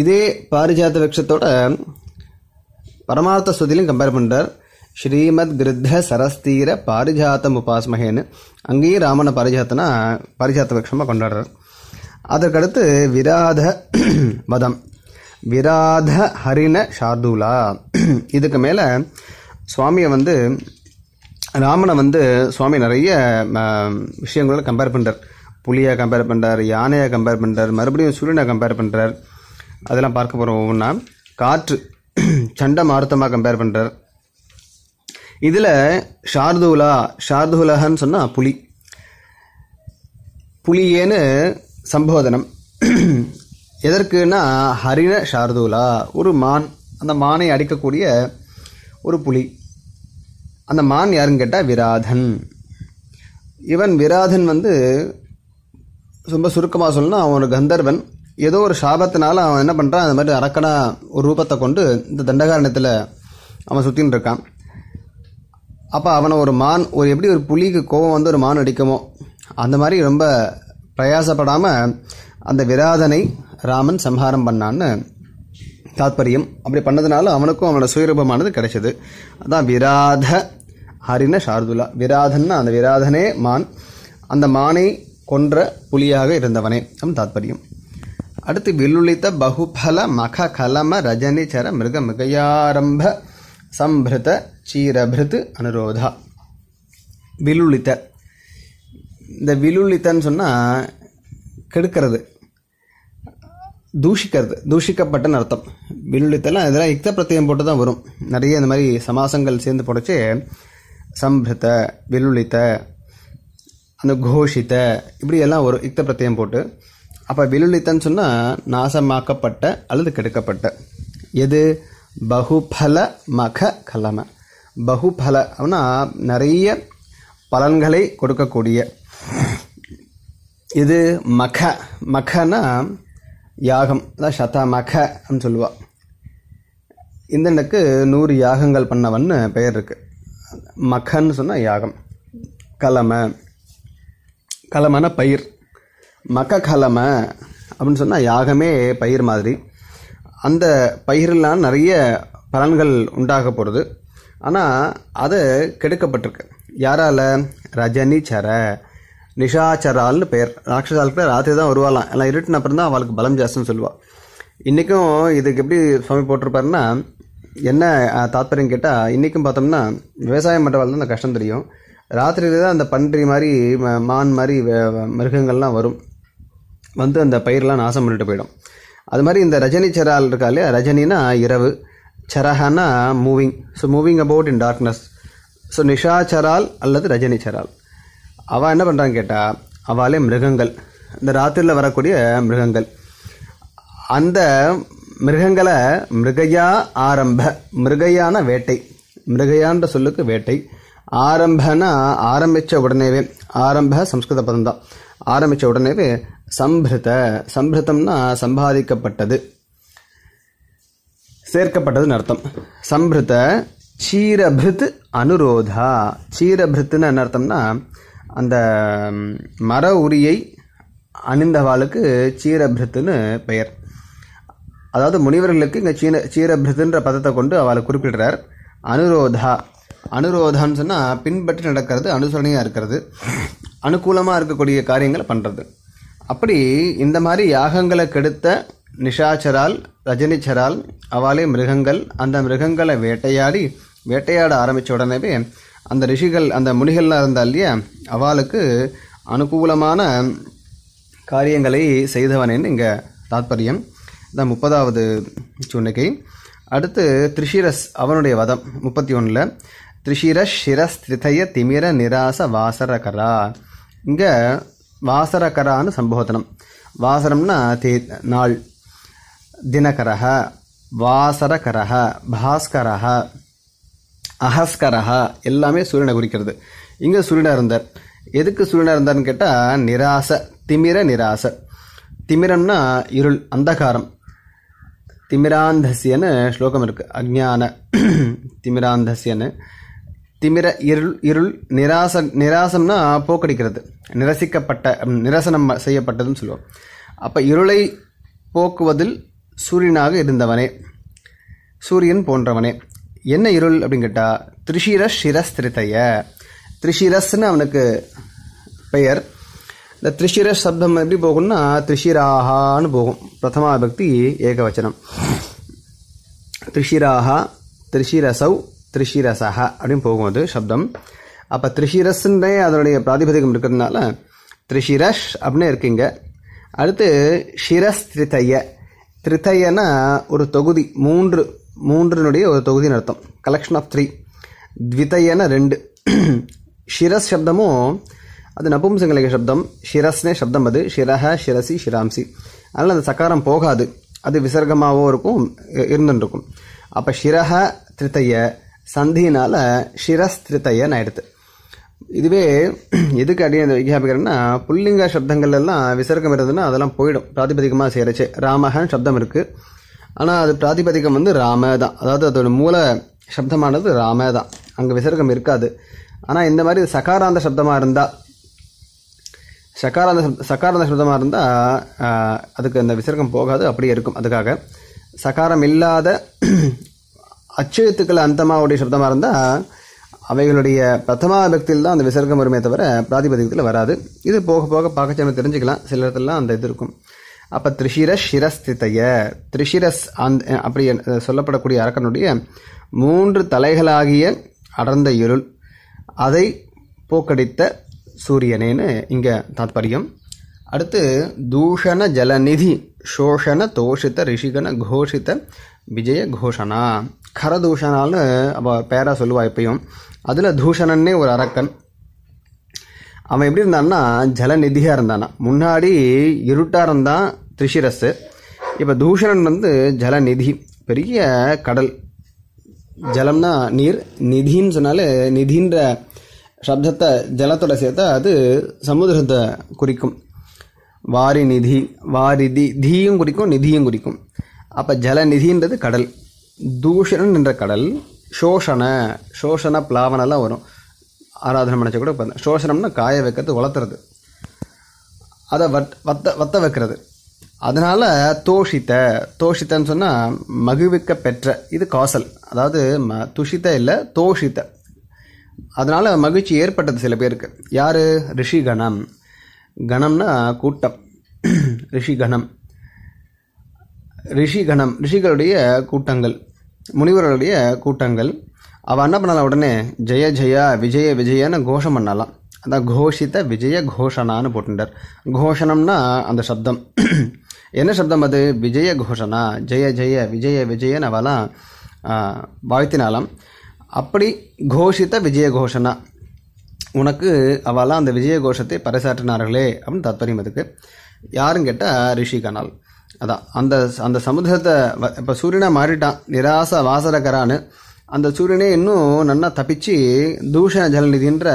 Speaker 1: இதே பாரிஜாத விரட்சத்தோட பரமார்த்த ஸ்ருதியிலும் கம்பேர் பண்ணுறார் ஸ்ரீமத் கிருத்த சரஸ்தீர பாரிஜாத்தம் உபாஸ்மகேன்னு அங்கேயே ராமனை பாரிஜாத்தனா பாரிஜாத்த விரட்சமாக கொண்டாடுறார் அதற்கடுத்து விராத மதம் விராத ஹரிண ஷார்தூலா இதுக்கு மேலே சுவாமியை வந்து ராமனை வந்து சுவாமி நிறைய விஷயங்களோட கம்பேர் பண்ணுறார் புலியாக கம்பேர் பண்ணுறார் யானையை கம்பேர் பண்ணுறார் மறுபடியும் சூரியனை கம்பேர் பண்ணுறார் அதெல்லாம் பார்க்க போகிறோம் ஒவ்வொன்றா காற்று சண்டை மாருத்தமாக கம்பேர் பண்ணுறார் இதில் ஷார்துலா ஷார்துலகன்னு சொன்னால் புலி புலியேன்னு சம்போதனம் எதற்குன்னா ஹரிண ஷார்தூலா ஒரு மான் அந்த மானை அடிக்கக்கூடிய ஒரு புலி அந்த மான் யாருன்னு கேட்டால் விராதன் இவன் விராதன் வந்து ரொம்ப சுருக்கமாக சொல்லணும் அவன் ஒரு கந்தர்வன் ஏதோ ஒரு சாபத்தினால அவன் என்ன பண்ணுறான் அந்த மாதிரி அரக்கனா ஒரு ரூபத்தை கொண்டு இந்த தண்டகாரணத்தில் அவன் சுற்றின்னு இருக்கான் அப்போ அவனை ஒரு மான் ஒரு எப்படி ஒரு புலிக்கு கோவம் வந்து ஒரு மான் அடிக்குமோ அந்த மாதிரி ரொம்ப பிரயாசப்படாமல் அந்த விராதனை ராமன் சம்ஹாரம் பண்ணான்னு தாத்பரியம் அப்படி பண்ணதுனால அவனுக்கும் அவனோட சுயரூபமானது கிடைச்சது அதான் விராத ஹரின சார்துலா விராதன்னா அந்த விராதனே மான் அந்த மானை கொன்ற புலியாக இருந்தவனே நம் தாத்பரியம் அடுத்து வில்லுளித்த பகுபல மக கலம ரஜனிச்சர மிருக மிகையாரம்ப சம்பிருத சீரபிருத் அனுரோதா விலுளித்த இந்த விலுளித்தன்னு சொன்னால் கெடுக்கிறது தூஷிக்கிறது தூஷிக்கப்பட்டன்னு அர்த்தம் வில்லுத்தெல்லாம் இதெல்லாம் யுக்த பிரத்தியம் போட்டு தான் வரும் நிறைய இந்த மாதிரி சமாசங்கள் சேர்ந்து போடச்சு சம்பிரத்த வில்லுளித்த அந்த கோஷித்த இப்படி எல்லாம் ஒரு யுக்த பிரத்தியம் போட்டு அப்போ வில்லுளித்தன்னு சொன்னால் நாசமாக்கப்பட்ட அல்லது கெடுக்கப்பட்ட எது பகுபல மக கலமை பகுபல அப்படின்னா நிறைய பலன்களை கொடுக்கக்கூடிய இது மக மகனா யாகம் அதான் சதமக அப்படின்னு சொல்லுவாள் இந்தனுக்கு நூறு யாகங்கள் பண்ணவன்னு பெயர் இருக்குது மகன்னு சொன்னால் யாகம் கலமை கலமான பயிர் மக்க கலமை அப்படின்னு சொன்னால் யாகமே பயிர் மாதிரி அந்த பயிரெல்லாம் நிறைய பலன்கள் உண்டாக போகிறது ஆனால் அது கெடுக்கப்பட்டிருக்கு யாரால் ரஜனி சர நிஷாச்சரால்னு பேர் ராட்சசாலுக்கு ராத்திரி தான் வருவாளாம் எல்லாம் இருட்டின அப்புறம் தான் அவளுக்கு பலம் ஜாஸ்தின்னு சொல்லுவாள் இன்றைக்கும் இதுக்கு எப்படி சுவாமி போட்டிருப்பாருன்னா என்ன தாத்பரியம் கேட்டால் இன்றைக்கும் பார்த்தோம்னா விவசாயம் பண்ணுறவாள் தான் அந்த கஷ்டம் தெரியும் ராத்திரியில் தான் அந்த பன்றி மாதிரி மான் மாதிரி மிருகங்கள்லாம் வரும் வந்து அந்த பயிரெலாம் நாசம் பண்ணிட்டு போயிடும் அது மாதிரி இந்த ரஜினி சரால் இருக்கா இல்லையா ரஜினினா இரவு சரஹானா moving so moving about in darkness so Nisha சரால் அல்லது ரஜினி சரால் அவள் என்ன பண்ணுறான்னு கேட்டால் அவளே மிருகங்கள் இந்த ராத்திரியில் வரக்கூடிய மிருகங்கள் அந்த மிருகங்களை மிருகையா ஆரம்ப மிருகையான வேட்டை மிருகையான்ற சொல்லுக்கு வேட்டை ஆரம்பனா ஆரம்பித்த உடனேவே ஆரம்ப சம்ஸ்கிருத பதம் தான் ஆரம்பித்த உடனேவே சம்பிருத சம்பிருத்தம்னா சம்பாதிக்கப்பட்டது சேர்க்கப்பட்டதுன்னு அர்த்தம் சம்பிருத சீரபிருத் அனுரோதா சீரபிருத்துன்னு என்ன அர்த்தம்னா அந்த மர உரியை அணிந்தவாளுக்கு சீரபிரத்துன்னு பெயர் அதாவது முனிவர்களுக்கு இங்கே சீன சீரபிரத்துன்ற பதத்தை கொண்டு அவளை குறிப்பிடுறார் அனுரோதா அனுரோதான்னு சொன்னால் பின்பற்றி நடக்கிறது அனுசரணையாக இருக்கிறது அனுகூலமாக இருக்கக்கூடிய காரியங்களை பண்ணுறது அப்படி இந்த மாதிரி யாகங்களை கெடுத்த நிஷாச்சரால் ரஜினிச்சரால் அவாலே மிருகங்கள் அந்த மிருகங்களை வேட்டையாடி வேட்டையாட ஆரம்பித்த உடனேவே அந்த ரிஷிகள் அந்த முனிகள்லாம் இருந்தா இல்லையா அவளுக்கு அனுகூலமான காரியங்களை செய்தவனேன்னு இங்கே தாத்பரியம் இந்த முப்பதாவது சுன்னிக்கை அடுத்து த்ரிஷிரஸ் அவனுடைய வதம் முப்பத்தி ஒன்றில் த்ரிஷிர ஷிரஸ் திரிதய திமிர நிராச வாசரகரா இங்கே வாசரகரான்னு சம்போதனம் வாசரம்னா தே நாள் தினகரக வாசரகரக பாஸ்கரக அஹஸ்கரஹா எல்லாமே சூரியனை குறிக்கிறது இங்கே சூரியனாக இருந்தார் எதுக்கு சூரியனாக இருந்தார்னு கேட்டால் நிராச திமிர நிராச திமிரம்னா இருள் அந்தகாரம் திமிராந்தசியன்னு ஸ்லோகம் இருக்குது அஜான திமிராந்தசியன்னு திமிர இருள் இருள் நிராச நிராசம்னா போக்கடிக்கிறது நிரசிக்கப்பட்ட நிரசனம் செய்யப்பட்டதுன்னு சொல்லுவோம் அப்போ இருளை போக்குவதில் சூரியனாக இருந்தவனே சூரியன் போன்றவனே என்ன இருள் அப்படின்னு கேட்டால் திரிஷிர சிரஸ்திரிதைய திரிஷிரஸ்ன்னு அவனுக்கு பெயர் இந்த திரிஷிர சப்தம் எப்படி போகும்னா திரிஷிராகான்னு போகும் பிரதமா பக்தி ஏகவச்சனம் திரிஷிராகா திரிஷிரசௌ திரிஷிரசா அப்படின்னு போகும் அது சப்தம் அப்போ திரிஷிரஸ்ன்றே அதனுடைய பிராதிபதிகம் இருக்கிறதுனால திரிஷிரஷ் அப்படின்னு இருக்குங்க அடுத்து ஷிரஸ்திரிதைய திரிதையனா ஒரு தொகுதி மூன்று மூன்றினுடைய ஒரு தொகுதின்னு அர்த்தம் கலெக்ஷன் ஆஃப் த்ரீ த்விதயன ரெண்டு ஷிரஸ் சப்தமும் அது நபும்சங்கலிக சப்தம் ஷிரஸ்னே சப்தம் அது ஷிரஹ ஷிரசி ஷிராம்சி அதனால் அந்த சக்காரம் போகாது அது விசர்க்கமாகவும் இருக்கும் இருந்துருக்கும் அப்போ ஷிரஹ திருத்தைய சந்தினால ஷிரஸ் திருத்தையன் ஆயிடுது இதுவே எதுக்கு அடி விஜயாபிக்கிறேன்னா புல்லிங்க சப்தங்கள் எல்லாம் விசர்க்கம் இருந்ததுன்னா அதெல்லாம் போயிடும் பிராதிபதிகமாக செய்கிறச்சு ராமகன் சப்தம் இருக்குது ஆனால் அது பிராதிபதிகம் வந்து ராமே தான் அதாவது அதோட மூல சப்தமானது ராமே தான் அங்கே விசர்க்கம் இருக்காது ஆனால் இந்த மாதிரி சகாராந்த சப்தமாக இருந்தால் சகாராந்த சகாராந்த சப்தமாக இருந்தால் அதுக்கு அந்த விசர்க்கம் போகாது அப்படியே இருக்கும் அதுக்காக சகாரம் இல்லாத அச்சயத்துக்கள் அந்தமாவுடைய சப்தமாக இருந்தால் அவைகளுடைய பிரதமா பக்தியில் தான் அந்த விசர்க்கம் வருமே தவிர பிராதிபதிகத்தில் வராது இது போக போக பார்க்கச்சாமல் தெரிஞ்சுக்கலாம் சில இடத்துலலாம் அந்த இது இருக்கும் அப்போ த்ரிஷிர சிரஸ்திதைய திரிஷிரஸ் அந் அப்படி சொல்லப்படக்கூடிய அரக்கனுடைய மூன்று தலைகளாகிய அடர்ந்த இருள் அதை போக்கடித்த சூரியனேன்னு இங்கே தாத்பரியம் அடுத்து தூஷண ஜலநிதி சோஷண தோஷித்த ரிஷிகன கோஷித்த விஜய கோஷனா கரதூஷணான்னு அவள் பேராக சொல்லுவாள் இப்பையும் அதில் தூஷணன்னே ஒரு அரக்கன் அவன் எப்படி இருந்தான்னா ஜலநிதியாக இருந்தானா முன்னாடி இருட்டாக இருந்தான் திரிஷிரஸு இப்போ தூஷணன் வந்து ஜலநிதி பெரிய கடல் ஜலம்னா நீர் நிதின்னு சொன்னாலே நிதின்ற சப்தத்தை ஜலத்தோட சேர்த்தா அது சமுதிரத்தை குறிக்கும் வாரி நிதி வாரிதி தீயும் குறிக்கும் நிதியும் குறிக்கும் அப்போ ஜலநிதின்றது கடல் தூஷணன் என்ற கடல் சோஷண சோஷண பிளாவனெல்லாம் வரும் ஆராதனை நினைச்சா கூட சோஷனம்னா காய வைக்கிறது வளர்த்துறது அதை வத் வத்த வத்த வைக்கிறது அதனால் தோஷித்த தோஷித்தன்னு சொன்னால் மகிழ்விக்க பெற்ற இது காசல் அதாவது ம துஷித்த இல்லை தோஷித்த அதனால் மகிழ்ச்சி ஏற்பட்டது சில பேருக்கு யார் ரிஷி கணம் கணம்னா கூட்டம் ரிஷி கணம் ரிஷி கணம் ரிஷிகளுடைய கூட்டங்கள் முனிவர்களுடைய கூட்டங்கள் அவள் என்ன பண்ணலாம் உடனே ஜெய ஜெயா விஜய விஜயன்னு கோஷம் பண்ணலாம் அந்த கோஷித்த விஜய கோஷனான்னு போட்டுட்டார் கோஷனம்னா அந்த சப்தம் என்ன சப்தம் அது விஜய கோஷனா ஜெய ஜெய விஜய விஜயன் அவெல்லாம் வாழ்த்தினாலாம் அப்படி கோஷித்த விஜய கோஷனா உனக்கு அவெல்லாம் அந்த விஜய கோஷத்தை பறைசாற்றினார்களே அப்படின்னு தாத்பரியம் அதுக்கு யாருன்னு கேட்டால் கனால் அதான் அந்த அந்த சமுதிரத்தை இப்போ சூரியனாக மாறிட்டான் நிராச வாசரகரான்னு அந்த சூரியனே இன்னும் நல்லா தப்பிச்சு தூஷண ஜலநிதின்ற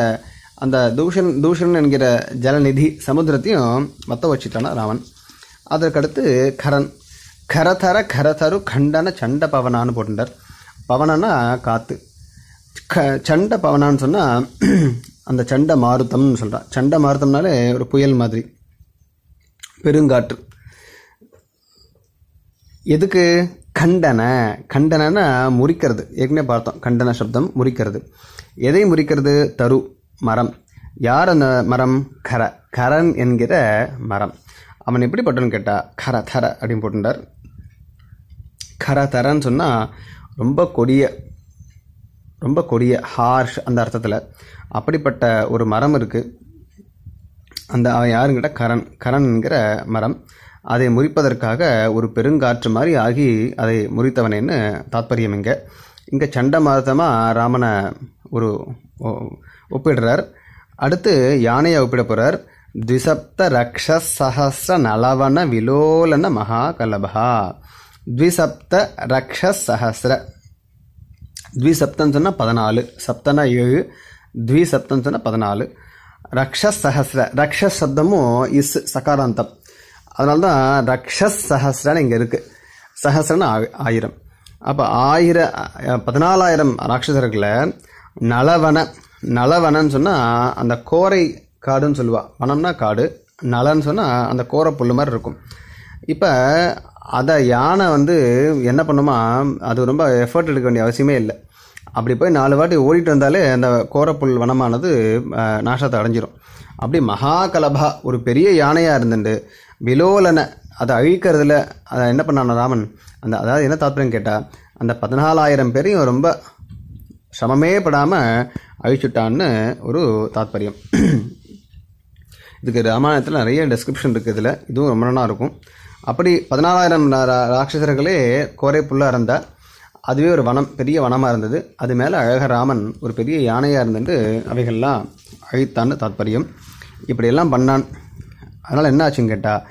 Speaker 1: அந்த தூஷன் தூஷன் என்கிற ஜலநிதி சமுத்திரத்தையும் வத்த வச்சிட்டான ராமன் அதற்கடுத்து கரன் கரதர கரதரு கண்டன சண்ட பவனான்னு போட்டுட்டார் பவனன்னா காற்று க சண்ட பவனான்னு சொன்னால் அந்த சண்ட மாருத்தம்னு சொல்கிறான் சண்ட மாருத்தம்னாலே ஒரு புயல் மாதிரி பெருங்காற்று எதுக்கு கண்டன கண்டனன்னா முறிக்கிறது ஏற்கனவே பார்த்தோம் கண்டன சப்தம் முறிக்கிறது எதை முறிக்கிறது தரு மரம் யார் அந்த மரம் கர கரன் என்கிற மரம் அவன் எப்படி பட்டோன்னு கேட்டால் கர தர அப்படின்னு போட்டுட்டார் கர தரன்னு சொன்னால் ரொம்ப கொடிய ரொம்ப கொடிய ஹார்ஷ் அந்த அர்த்தத்தில் அப்படிப்பட்ட ஒரு மரம் இருக்குது அந்த அவன் யாருங்கிட்ட கரண் கரண்ங்கிற மரம் அதை முறிப்பதற்காக ஒரு பெருங்காற்று மாதிரி ஆகி அதை முறித்தவனேன்னு தாத்பரியம் இங்கே இங்கே சண்டமாதமாக ராமனை ஒரு ஒப்பிடுறார் அடுத்து யானையை ஒப்பிட போகிறார் த்விசப்த ரக்ஷ சஹசிர நலவன விலோலன மகா கலபா த்விசப்த ரக்ஷ சஹசிர த்விசப்தம் சொன்னால் பதினாலு சப்தனா ஏழு த்விசப்தம் சொன்னால் பதினாலு ரக்ஷ சஹசிர ரக்ஷ சப்தமும் இஸ் சகாராந்தம் அதனால தான் ரக்ஷஸ் சஹசிரன்னு இங்கே இருக்குது சஹசிரன் ஆயிரம் அப்போ ஆயிர பதினாலாயிரம் ராட்சசர்களை நலவன நலவனன்னு சொன்னால் அந்த கோரை காடுன்னு சொல்லுவாள் வனம்னா காடு நலன்னு சொன்னால் அந்த கோரை புல் மாதிரி இருக்கும் இப்போ அதை யானை வந்து என்ன பண்ணுமா அது ரொம்ப எஃபர்ட் எடுக்க வேண்டிய அவசியமே இல்லை அப்படி போய் நாலு வாட்டி ஓடிட்டு வந்தாலே அந்த கோரப்புல் வனமானது நாசத்தை அடைஞ்சிரும் அப்படி மகா கலபா ஒரு பெரிய யானையாக இருந்துட்டு விலோலனை அதை அழிக்கிறதுல அதை என்ன பண்ணான ராமன் அந்த அதாவது என்ன தாத்பரியம் கேட்டால் அந்த பதினாலாயிரம் பேரையும் ரொம்ப சிரமமே படாமல் அழிச்சுட்டான்னு ஒரு தாத்பரியம் இதுக்கு ராமாயணத்தில் நிறைய டெஸ்கிரிப்ஷன் இருக்குது இதில் இதுவும் ரொம்ப நல்லா இருக்கும் அப்படி பதினாலாயிரம் ராட்சசர்களே கோரை புல்லாக இருந்தால் அதுவே ஒரு வனம் பெரிய வனமாக இருந்தது அது மேலே அழக ராமன் ஒரு பெரிய யானையாக இருந்துட்டு அவைகள்லாம் அழித்தான்னு தாத்பரியம் இப்படியெல்லாம் பண்ணான் அதனால் என்ன ஆச்சுன்னு கேட்டால்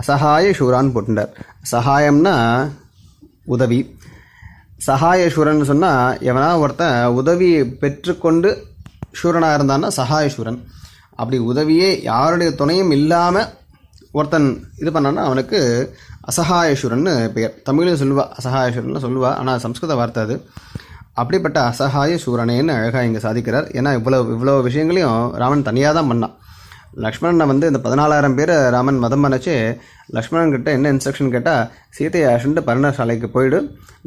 Speaker 1: அசகாய சூரான்னு போட்டுட்டார் சகாயம்னா உதவி சகாய சூரன் சொன்னால் எவனா ஒருத்தன் உதவி பெற்றுக்கொண்டு சூரனாக இருந்தான்னா சகாய சூரன் அப்படி உதவியே யாருடைய துணையும் இல்லாமல் ஒருத்தன் இது பண்ணான்னா அவனுக்கு அசகாயசுரன்னு பெயர் தமிழில் சொல்லுவா அசகாயசுரன்னு சொல்லுவா ஆனால் சம்ஸ்கிருத வார்த்தை அது அப்படிப்பட்ட அசகாய சூரனேன்னு அழகாக இங்கே சாதிக்கிறார் ஏன்னா இவ்வளோ இவ்வளோ விஷயங்களையும் ராமன் தனியாக தான் பண்ணான் லக்ஷ்மணனை வந்து இந்த பதினாலாயிரம் பேர் ராமன் மதம் பண்ணச்சு லக்ஷ்மணன் கிட்ட என்ன இன்ஸ்ட்ரக்ஷன் கேட்டால் சீதையை அசுண்டு பர்ணசாலைக்கு போயிடு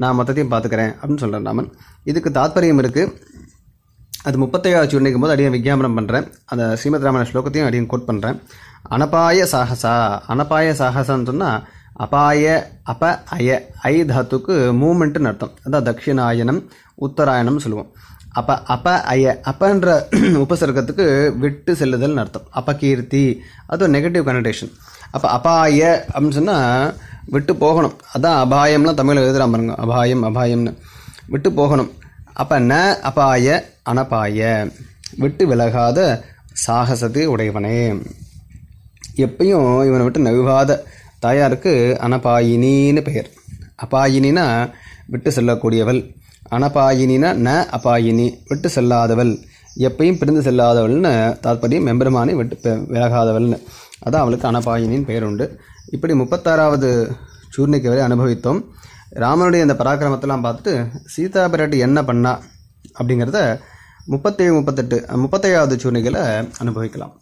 Speaker 1: நான் மொத்தத்தையும் பார்த்துக்கிறேன் அப்படின்னு சொல்கிறேன் ராமன் இதுக்கு தாத்பரியம் இருக்குது அது முப்பத்தேழாவது சூழ்நிலைக்கும் போது அடியும் விஜயாபனம் பண்ணுறேன் அந்த ஸ்ரீமத் ராமன் ஸ்லோகத்தையும் அடியும் கோட் பண்ணுறேன் அனபாய சாகசா அனபாய சாகசான்னு சொன்னால் அபாய அப அய ஐ தாத்துக்கு மூமெண்ட்டுன்னு அர்த்தம் அதான் தட்சிணாயனம் உத்தராயணம்னு சொல்லுவோம் அப்ப அப்ப ஐய அப்பன்ற உபசர்க்கத்துக்கு விட்டு செல்லுதல்னு அர்த்தம் அப்ப கீர்த்தி அது நெகட்டிவ் கனடேஷன் அப்போ அபாய அப்படின்னு சொன்னால் விட்டு போகணும் அதான் அபாயம்லாம் தமிழ்ல எழுதுறா பாருங்க அபாயம் அபாயம்னு விட்டு போகணும் அப்ப ந அபாய அனபாய விட்டு விலகாத சாகசத்தை உடையவனே எப்பயும் இவனை விட்டு நவிவாத தாயாருக்கு அனபாயினின்னு பெயர் அபாயினா விட்டு செல்லக்கூடியவள் அனபாயினினா ந அபாயினி விட்டு செல்லாதவள் எப்பையும் பிரிந்து செல்லாதவள்னு தாற்பயம் மெம்பெருமானி விட்டு விலகாதவள்னு அதான் அவளுக்கு அனபாயினின் பெயர் உண்டு இப்படி முப்பத்தாறாவது சூர்ணிக்கு வரை அனுபவித்தோம் ராமனுடைய அந்த பராக்கிரமத்தெல்லாம் பார்த்துட்டு சீதா பிராட்டி என்ன பண்ணா அப்படிங்கிறத முப்பத்தேழு முப்பத்தெட்டு முப்பத்தேழாவது சூர்ணிகளை அனுபவிக்கலாம்